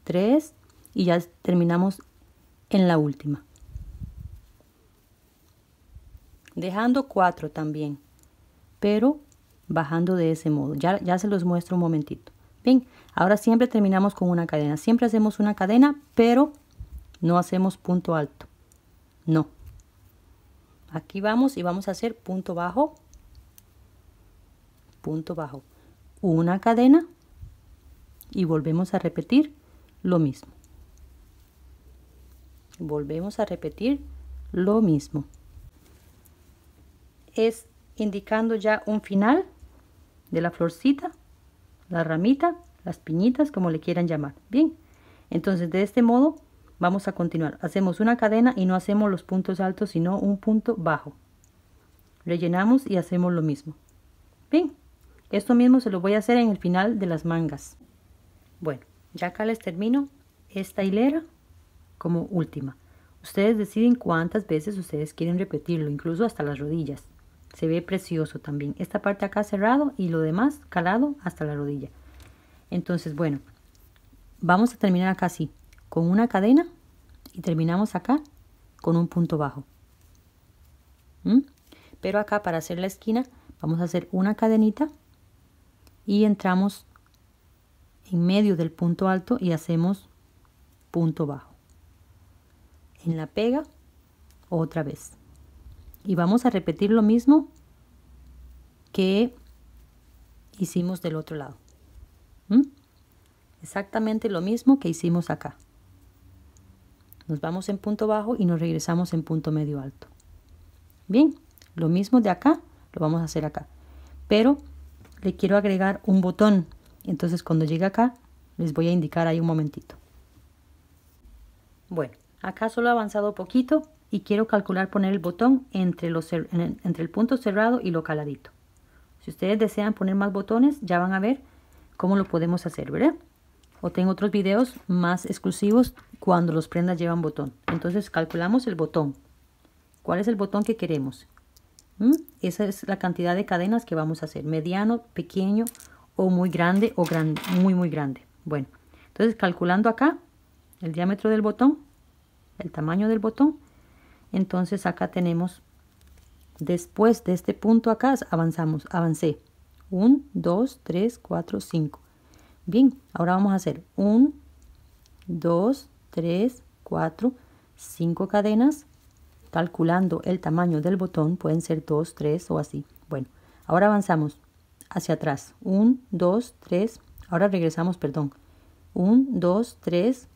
3 y ya terminamos en la última dejando 4 también pero bajando de ese modo ya, ya se los muestro un momentito bien ahora siempre terminamos con una cadena siempre hacemos una cadena pero no hacemos punto alto. No. Aquí vamos y vamos a hacer punto bajo, punto bajo. Una cadena y volvemos a repetir lo mismo. Volvemos a repetir lo mismo. Es indicando ya un final de la florcita, la ramita, las piñitas, como le quieran llamar. Bien, entonces de este modo Vamos a continuar. Hacemos una cadena y no hacemos los puntos altos, sino un punto bajo. Rellenamos y hacemos lo mismo. Bien, esto mismo se lo voy a hacer en el final de las mangas. Bueno, ya acá les termino esta hilera como última. Ustedes deciden cuántas veces ustedes quieren repetirlo, incluso hasta las rodillas. Se ve precioso también. Esta parte acá cerrado y lo demás calado hasta la rodilla. Entonces, bueno, vamos a terminar acá así con una cadena y terminamos acá con un punto bajo. ¿Mm? Pero acá para hacer la esquina vamos a hacer una cadenita y entramos en medio del punto alto y hacemos punto bajo. En la pega otra vez. Y vamos a repetir lo mismo que hicimos del otro lado. ¿Mm? Exactamente lo mismo que hicimos acá. Nos vamos en punto bajo y nos regresamos en punto medio alto. Bien, lo mismo de acá, lo vamos a hacer acá. Pero le quiero agregar un botón. Entonces cuando llegue acá, les voy a indicar ahí un momentito. Bueno, acá solo ha avanzado poquito y quiero calcular poner el botón entre, entre el punto cerrado y lo caladito. Si ustedes desean poner más botones, ya van a ver cómo lo podemos hacer, ¿verdad? o tengo otros videos más exclusivos cuando los prendas llevan botón. Entonces calculamos el botón. ¿Cuál es el botón que queremos? ¿Mm? Esa es la cantidad de cadenas que vamos a hacer. Mediano, pequeño o muy grande o muy muy grande. Bueno, entonces calculando acá el diámetro del botón, el tamaño del botón. Entonces acá tenemos, después de este punto acá avanzamos, avancé. 1, 2, 3, 4, 5. Bien, ahora vamos a hacer 1, 2, 3, 4, 5 cadenas. Calculando el tamaño del botón, pueden ser 2, 3 o así. Bueno, ahora avanzamos hacia atrás. 1, 2, 3. Ahora regresamos, perdón. 1, 2, 3,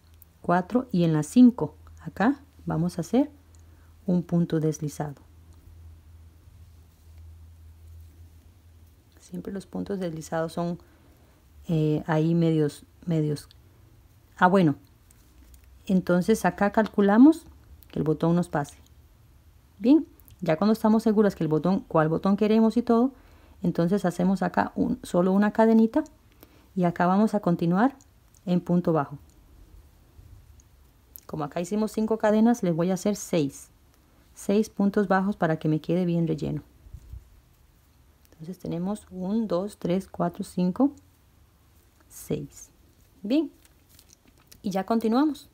4 y en la 5. Acá vamos a hacer un punto deslizado. Siempre los puntos deslizados son eh, ahí medios, medios. Ah, bueno, entonces acá calculamos que el botón nos pase. Bien, ya cuando estamos seguras que el botón, cuál botón queremos y todo, entonces hacemos acá un, solo una cadenita y acá vamos a continuar en punto bajo. Como acá hicimos cinco cadenas, les voy a hacer 6. 6 puntos bajos para que me quede bien relleno. Entonces tenemos 1, 2, 3, 4, 5, 6. Bien, y ya continuamos.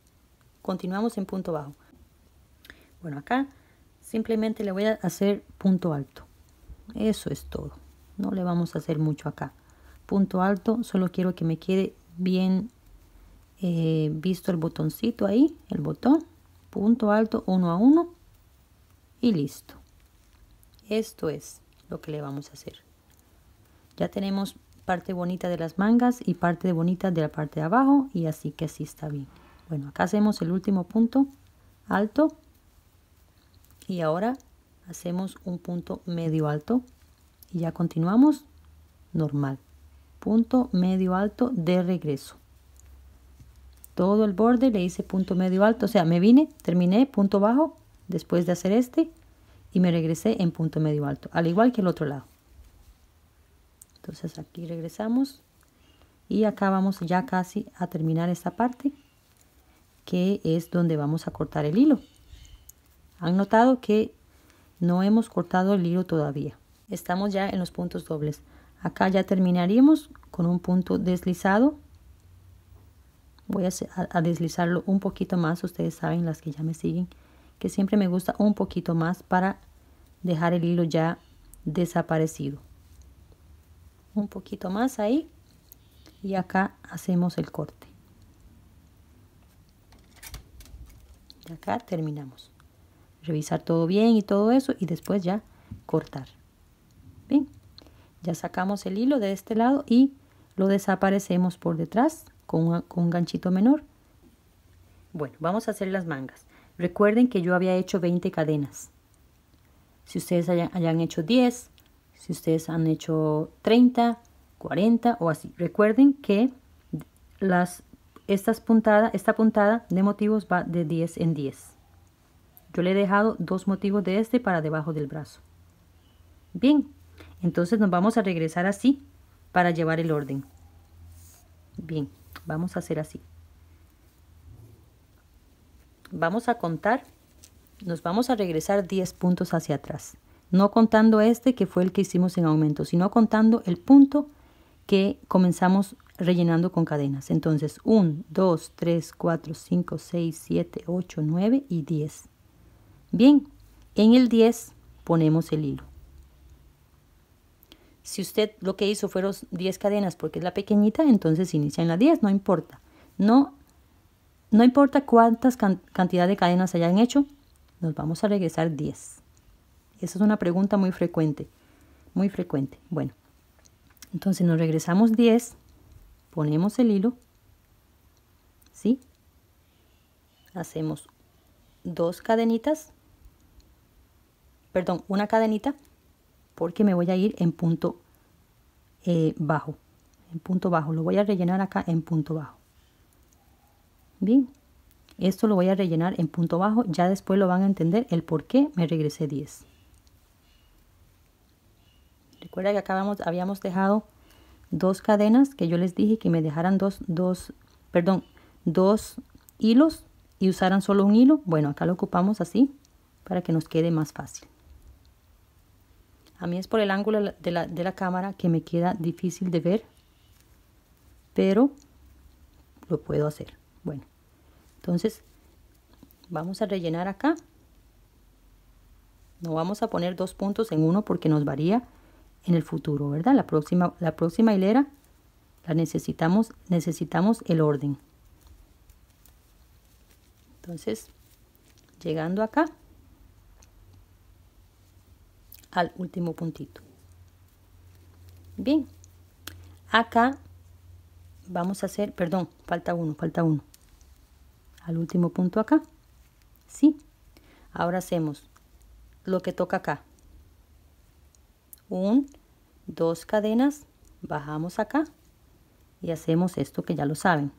Continuamos en punto bajo. Bueno, acá simplemente le voy a hacer punto alto. Eso es todo. No le vamos a hacer mucho acá. Punto alto, solo quiero que me quede bien eh, visto el botoncito ahí, el botón. Punto alto, uno a uno. Y listo. Esto es lo que le vamos a hacer. Ya tenemos parte bonita de las mangas y parte bonita de la parte de abajo y así que así está bien bueno acá hacemos el último punto alto y ahora hacemos un punto medio alto y ya continuamos normal punto medio alto de regreso todo el borde le hice punto medio alto o sea me vine terminé punto bajo después de hacer este y me regresé en punto medio alto al igual que el otro lado entonces aquí regresamos y acá vamos ya casi a terminar esta parte que es donde vamos a cortar el hilo han notado que no hemos cortado el hilo todavía estamos ya en los puntos dobles acá ya terminaríamos con un punto deslizado voy a, a, deslizarlo un poquito más ustedes saben las que ya me siguen que siempre me gusta un poquito más para dejar el hilo ya desaparecido un poquito más ahí y acá hacemos el corte acá terminamos revisar todo bien y todo eso y después ya cortar bien ya sacamos el hilo de este lado y lo desaparecemos por detrás con, un ganchito menor bueno vamos a hacer las mangas recuerden que yo había hecho 20 cadenas si ustedes hayan, hayan hecho 10 si ustedes han hecho 30, 40 o así. Recuerden que las, estas puntadas esta puntada de motivos va de 10 en 10. Yo le he dejado dos motivos de este para debajo del brazo. Bien, entonces nos vamos a regresar así para llevar el orden. Bien, vamos a hacer así. Vamos a contar, nos vamos a regresar 10 puntos hacia atrás no contando este que fue el que hicimos en aumento, sino contando el punto que comenzamos rellenando con cadenas. Entonces, 1, 2, 3, 4, 5, 6, 7, 8, 9 y 10. Bien, en el 10 ponemos el hilo. Si usted lo que hizo fueron 10 cadenas porque es la pequeñita, entonces inicia en la 10, no importa. No, no importa cuántas cantidades cantidad de cadenas hayan hecho, nos vamos a regresar 10. Esa es una pregunta muy frecuente, muy frecuente. Bueno, entonces nos regresamos 10, ponemos el hilo, ¿sí? Hacemos dos cadenitas, perdón, una cadenita, porque me voy a ir en punto eh, bajo, en punto bajo. Lo voy a rellenar acá en punto bajo. Bien, esto lo voy a rellenar en punto bajo, ya después lo van a entender el por qué me regresé 10. Recuerda que acá habíamos dejado dos cadenas que yo les dije que me dejaran dos, dos, perdón, dos hilos y usaran solo un hilo. Bueno, acá lo ocupamos así para que nos quede más fácil. A mí es por el ángulo de la cámara que me queda difícil de ver, pero lo puedo hacer. Bueno, entonces vamos a rellenar acá. No vamos a poner dos puntos en uno porque nos varía en el futuro, ¿verdad? La próxima, la próxima hilera la necesitamos, necesitamos el orden. Entonces, llegando acá al último puntito. Bien, acá vamos a hacer, perdón, falta uno, falta uno. Al último punto acá. Sí. Ahora hacemos lo que toca acá. Un, dos cadenas, bajamos acá y hacemos esto que ya lo saben.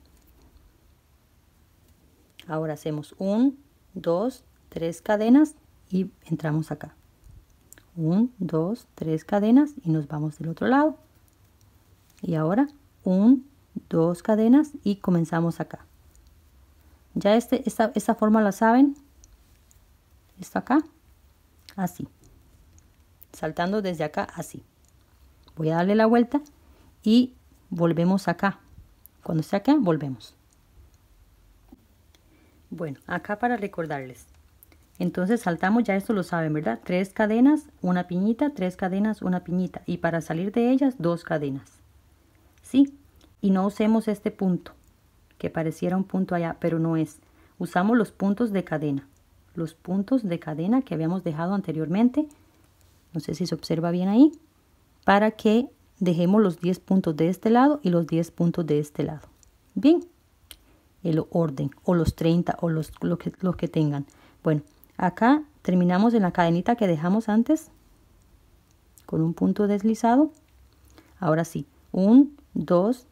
Ahora hacemos un, dos, tres cadenas y entramos acá. Un, dos, tres cadenas y nos vamos del otro lado. Y ahora un, dos cadenas y comenzamos acá. Ya este, esta, esta forma la saben. Esto acá. Así saltando desde acá así. Voy a darle la vuelta y volvemos acá. Cuando se acá, volvemos. Bueno, acá para recordarles. Entonces saltamos, ya esto lo saben, ¿verdad? Tres cadenas, una piñita, tres cadenas, una piñita. Y para salir de ellas, dos cadenas. ¿Sí? Y no usemos este punto, que pareciera un punto allá, pero no es. Usamos los puntos de cadena. Los puntos de cadena que habíamos dejado anteriormente no sé si se observa bien ahí, para que dejemos los 10 puntos de este lado y los 10 puntos de este lado. Bien, el orden o los 30 o los, lo que, tengan. Bueno, acá terminamos en la cadenita que dejamos antes con un punto deslizado. Ahora sí, 1, 2,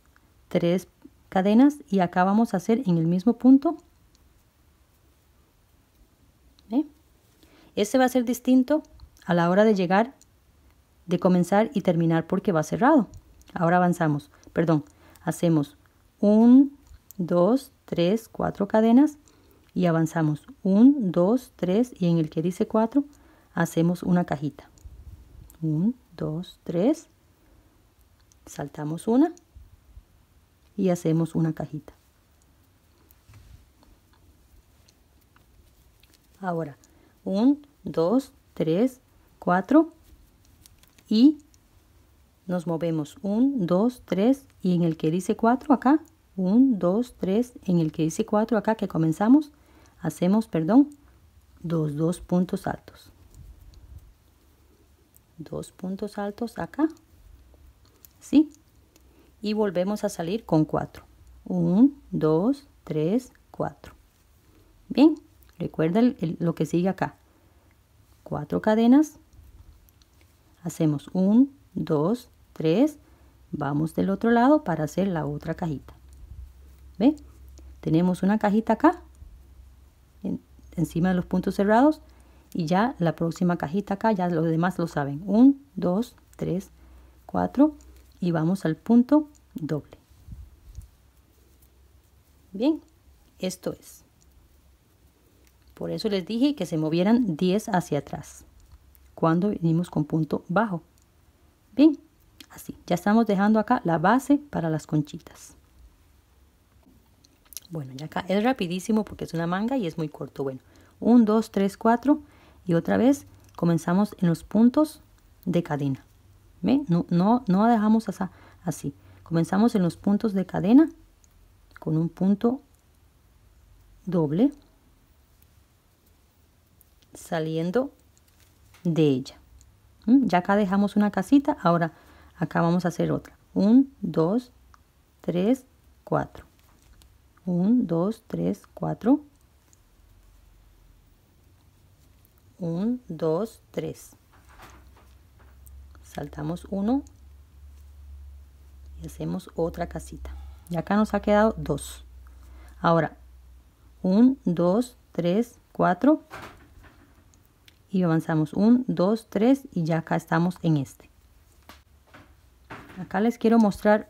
3 cadenas y acá vamos a hacer en el mismo punto. ese Este va a ser distinto a la hora de llegar, de comenzar y terminar porque va cerrado. Ahora avanzamos, perdón, hacemos 1, 2, 3, 4 cadenas y avanzamos 1, 2, 3 y en el que dice 4 hacemos una cajita. 1, 2, 3, saltamos una y hacemos una cajita. Ahora, 1, 2, 3, 4 y nos movemos 1, 2, 3 y en el que dice 4 acá, 1, 2, 3, en el que dice 4 acá que comenzamos, hacemos, perdón, dos, puntos altos. Dos puntos altos acá, ¿sí? Y volvemos a salir con 4. 1, 2, 3, 4. Bien, recuerda lo que sigue acá. 4 cadenas, Hacemos 1, 2, 3, vamos del otro lado para hacer la otra cajita. Tenemos una cajita acá, encima de los puntos cerrados, y ya la próxima cajita acá, ya los demás lo saben. 1, 2, 3, 4, y vamos al punto doble. Bien, esto es. Por eso les dije que se movieran 10 hacia atrás cuando venimos con punto bajo. Bien, así. Ya estamos dejando acá la base para las conchitas. Bueno, ya acá es rapidísimo porque es una manga y es muy corto. Bueno, 1, 2, 3, 4 y otra vez comenzamos en los puntos de cadena. ¿Ven? No, no, no dejamos así. Comenzamos en los puntos de cadena con un punto doble saliendo de ella. ¿Mm? Ya acá dejamos una casita, ahora acá vamos a hacer otra. 1, 2, 3, 4. 1, 2, 3, 4. 1, 2, 3. Saltamos 1 y hacemos otra casita. Y acá nos ha quedado 2. Ahora, 1, 2, 3, 4 y avanzamos 1 2 3 y ya acá estamos en este acá les quiero mostrar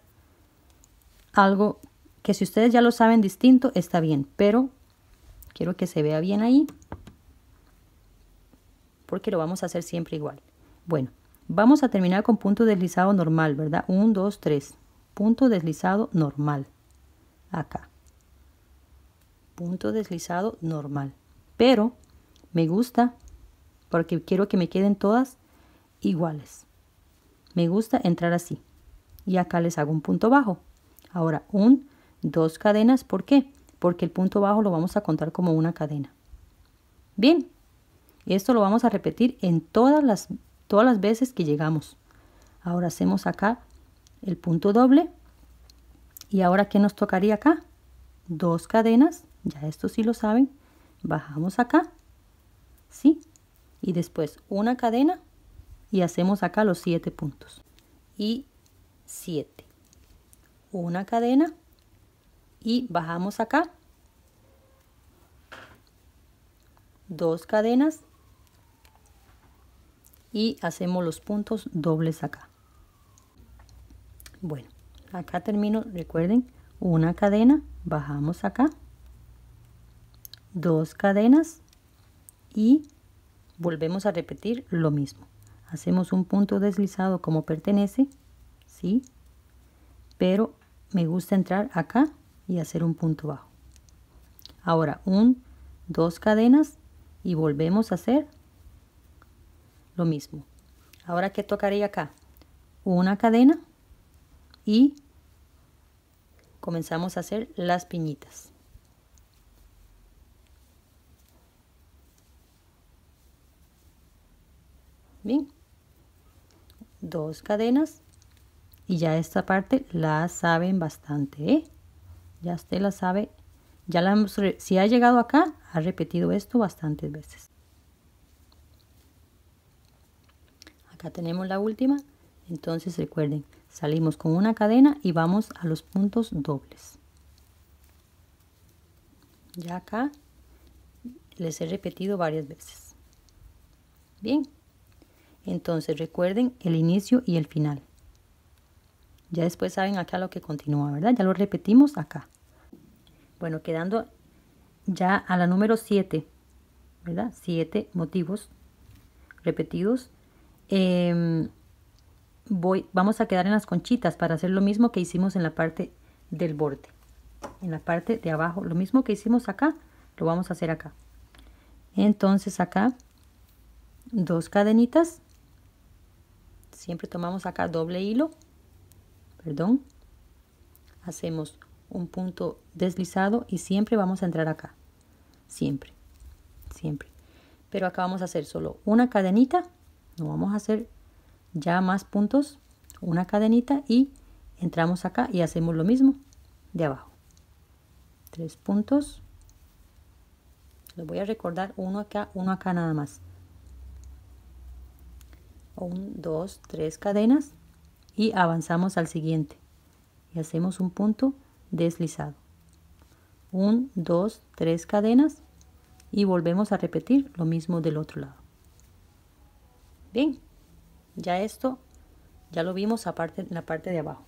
algo que si ustedes ya lo saben distinto está bien pero quiero que se vea bien ahí porque lo vamos a hacer siempre igual bueno vamos a terminar con punto deslizado normal verdad 1 2 3 punto deslizado normal acá punto deslizado normal pero me gusta porque quiero que me queden todas iguales. Me gusta entrar así. Y acá les hago un punto bajo. Ahora, un, dos cadenas. ¿Por qué? Porque el punto bajo lo vamos a contar como una cadena. Bien, esto lo vamos a repetir en todas las, todas las veces que llegamos. Ahora hacemos acá el punto doble. Y ahora, ¿qué nos tocaría acá? Dos cadenas, ya esto sí lo saben. Bajamos acá, ¿sí? y después una cadena y hacemos acá los siete puntos y 7 una cadena y bajamos acá dos cadenas y hacemos los puntos dobles acá bueno acá termino recuerden una cadena bajamos acá dos cadenas y Volvemos a repetir lo mismo. Hacemos un punto deslizado como pertenece, ¿sí? Pero me gusta entrar acá y hacer un punto bajo. Ahora, un, dos cadenas y volvemos a hacer lo mismo. Ahora, ¿qué tocaría acá? Una cadena y comenzamos a hacer las piñitas. bien dos cadenas y ya esta parte la saben bastante ¿eh? ya usted la sabe ya la hemos si ha llegado acá ha repetido esto bastantes veces acá tenemos la última entonces recuerden salimos con una cadena y vamos a los puntos dobles ya acá les he repetido varias veces bien entonces recuerden el inicio y el final. Ya después saben acá lo que continúa, ¿verdad? Ya lo repetimos acá. Bueno, quedando ya a la número 7, ¿verdad? 7 motivos repetidos. Em, voy, vamos a quedar en las conchitas para hacer lo mismo que hicimos en la parte del borde. En la parte de abajo, lo mismo que hicimos acá, lo vamos a hacer acá. Entonces acá, dos cadenitas siempre tomamos acá doble hilo, perdón, hacemos un punto deslizado y siempre vamos a entrar acá, siempre, siempre. Pero acá vamos a hacer solo una cadenita, no vamos a hacer ya más puntos, una cadenita y entramos acá y hacemos lo mismo de abajo. Tres puntos. Lo voy a recordar uno acá, uno acá nada más. Un dos tres cadenas y avanzamos al siguiente y hacemos un punto deslizado Un dos tres cadenas y volvemos a repetir lo mismo del otro lado bien ya esto ya lo vimos aparte en la parte de abajo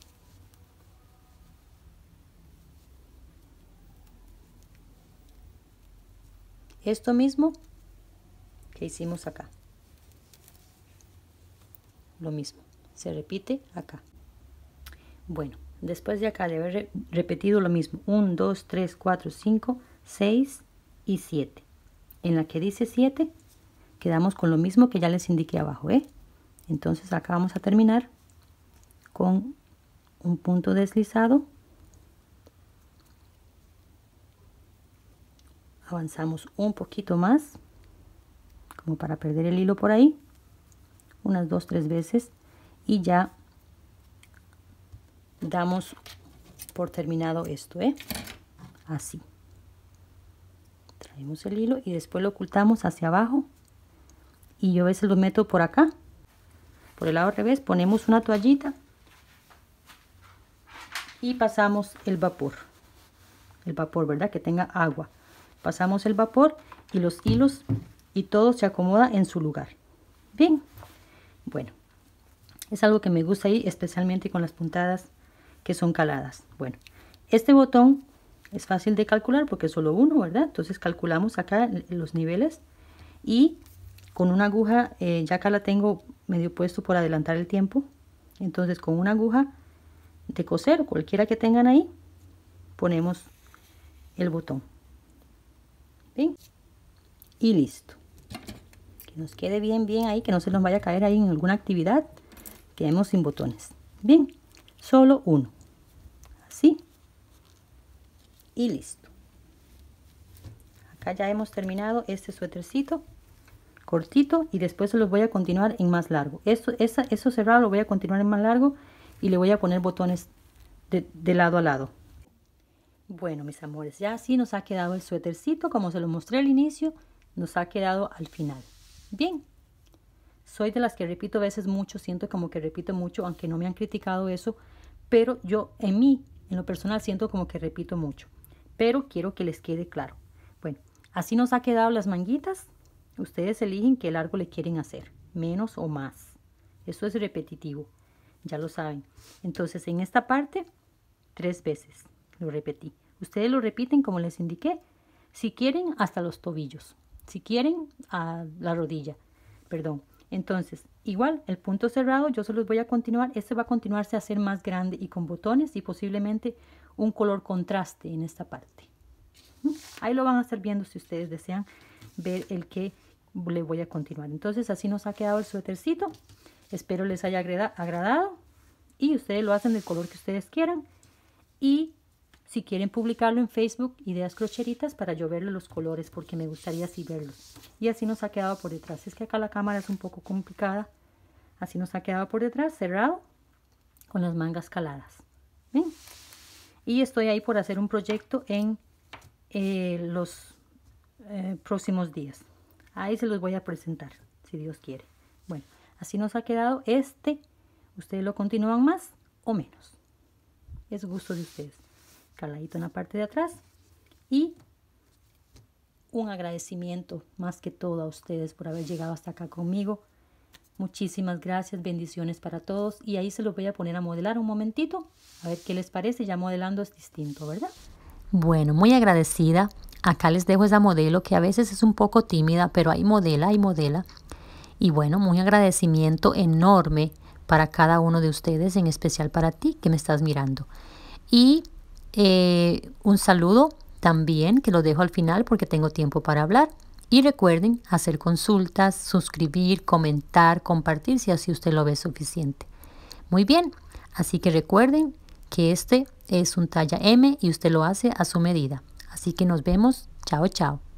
esto mismo que hicimos acá lo mismo. Se repite acá. Bueno, después de acá de haber repetido lo mismo, 1, 2, 3, 4, 5, 6 y 7. En la que dice 7, quedamos con lo mismo que ya les indiqué abajo. ¿eh? Entonces acá vamos a terminar con un punto deslizado. Avanzamos un poquito más, como para perder el hilo por ahí unas dos, tres veces y ya damos por terminado esto, ¿eh? Así. Traemos el hilo y después lo ocultamos hacia abajo y yo a veces lo meto por acá, por el lado revés, ponemos una toallita y pasamos el vapor, el vapor, ¿verdad? Que tenga agua. Pasamos el vapor y los hilos y todo se acomoda en su lugar. Bien. Bueno, es algo que me gusta ahí, especialmente con las puntadas que son caladas. Bueno, este botón es fácil de calcular porque es solo uno, ¿verdad? Entonces calculamos acá los niveles y con una aguja, eh, ya acá la tengo medio puesto por adelantar el tiempo, entonces con una aguja de coser, cualquiera que tengan ahí, ponemos el botón. ¿Ven? Y listo que nos quede bien, bien ahí, que no se nos vaya a caer ahí en alguna actividad. Quedemos sin botones. Bien, solo uno. Así. Y listo. Acá ya hemos terminado este suétercito cortito y después los voy a continuar en más largo. Esto, esa, eso cerrado lo voy a continuar en más largo y le voy a poner botones de, de lado a lado. Bueno, mis amores, ya así nos ha quedado el suétercito, como se lo mostré al inicio, nos ha quedado al final bien. Soy de las que repito a veces mucho, siento como que repito mucho, aunque no me han criticado eso, pero yo en mí, en lo personal, siento como que repito mucho. Pero quiero que les quede claro. Bueno, así nos ha quedado las manguitas. Ustedes eligen qué largo le quieren hacer, menos o más. Eso es repetitivo, ya lo saben. Entonces, en esta parte, tres veces lo repetí. Ustedes lo repiten como les indiqué, si quieren, hasta los tobillos si quieren, a la rodilla, perdón. Entonces, igual, el punto cerrado yo se los voy a continuar, este va a continuarse a ser más grande y con botones y posiblemente un color contraste en esta parte. ¿Mm? Ahí lo van a estar viendo si ustedes desean ver el que le voy a continuar. Entonces, así nos ha quedado el suétercito. Espero les haya agradado y ustedes lo hacen del color que ustedes quieran. Y si quieren publicarlo en Facebook, ideas crocheritas para yo verle los colores, porque me gustaría así verlos. Y así nos ha quedado por detrás. Es que acá la cámara es un poco complicada. Así nos ha quedado por detrás, cerrado, con las mangas caladas. ¿Ven? Y estoy ahí por hacer un proyecto en eh, los eh, próximos días. Ahí se los voy a presentar, si Dios quiere. Bueno, así nos ha quedado este. Ustedes lo continúan más o menos. Es gusto de ustedes caladito en la parte de atrás y un agradecimiento más que todo a ustedes por haber llegado hasta acá conmigo. Muchísimas gracias, bendiciones para todos. Y ahí se los voy a poner a modelar un momentito, a ver qué les parece. Ya modelando es distinto, ¿verdad? Bueno, muy agradecida. Acá les dejo esa modelo que a veces es un poco tímida, pero ahí modela, y modela. Y bueno, muy agradecimiento enorme para cada uno de ustedes, en especial para ti que me estás mirando. Y eh, un saludo también, que lo dejo al final porque tengo tiempo para hablar. Y recuerden hacer consultas, suscribir, comentar, compartir si así usted lo ve suficiente. Muy bien, así que recuerden que este es un talla M y usted lo hace a su medida. Así que nos vemos. Chao, chao.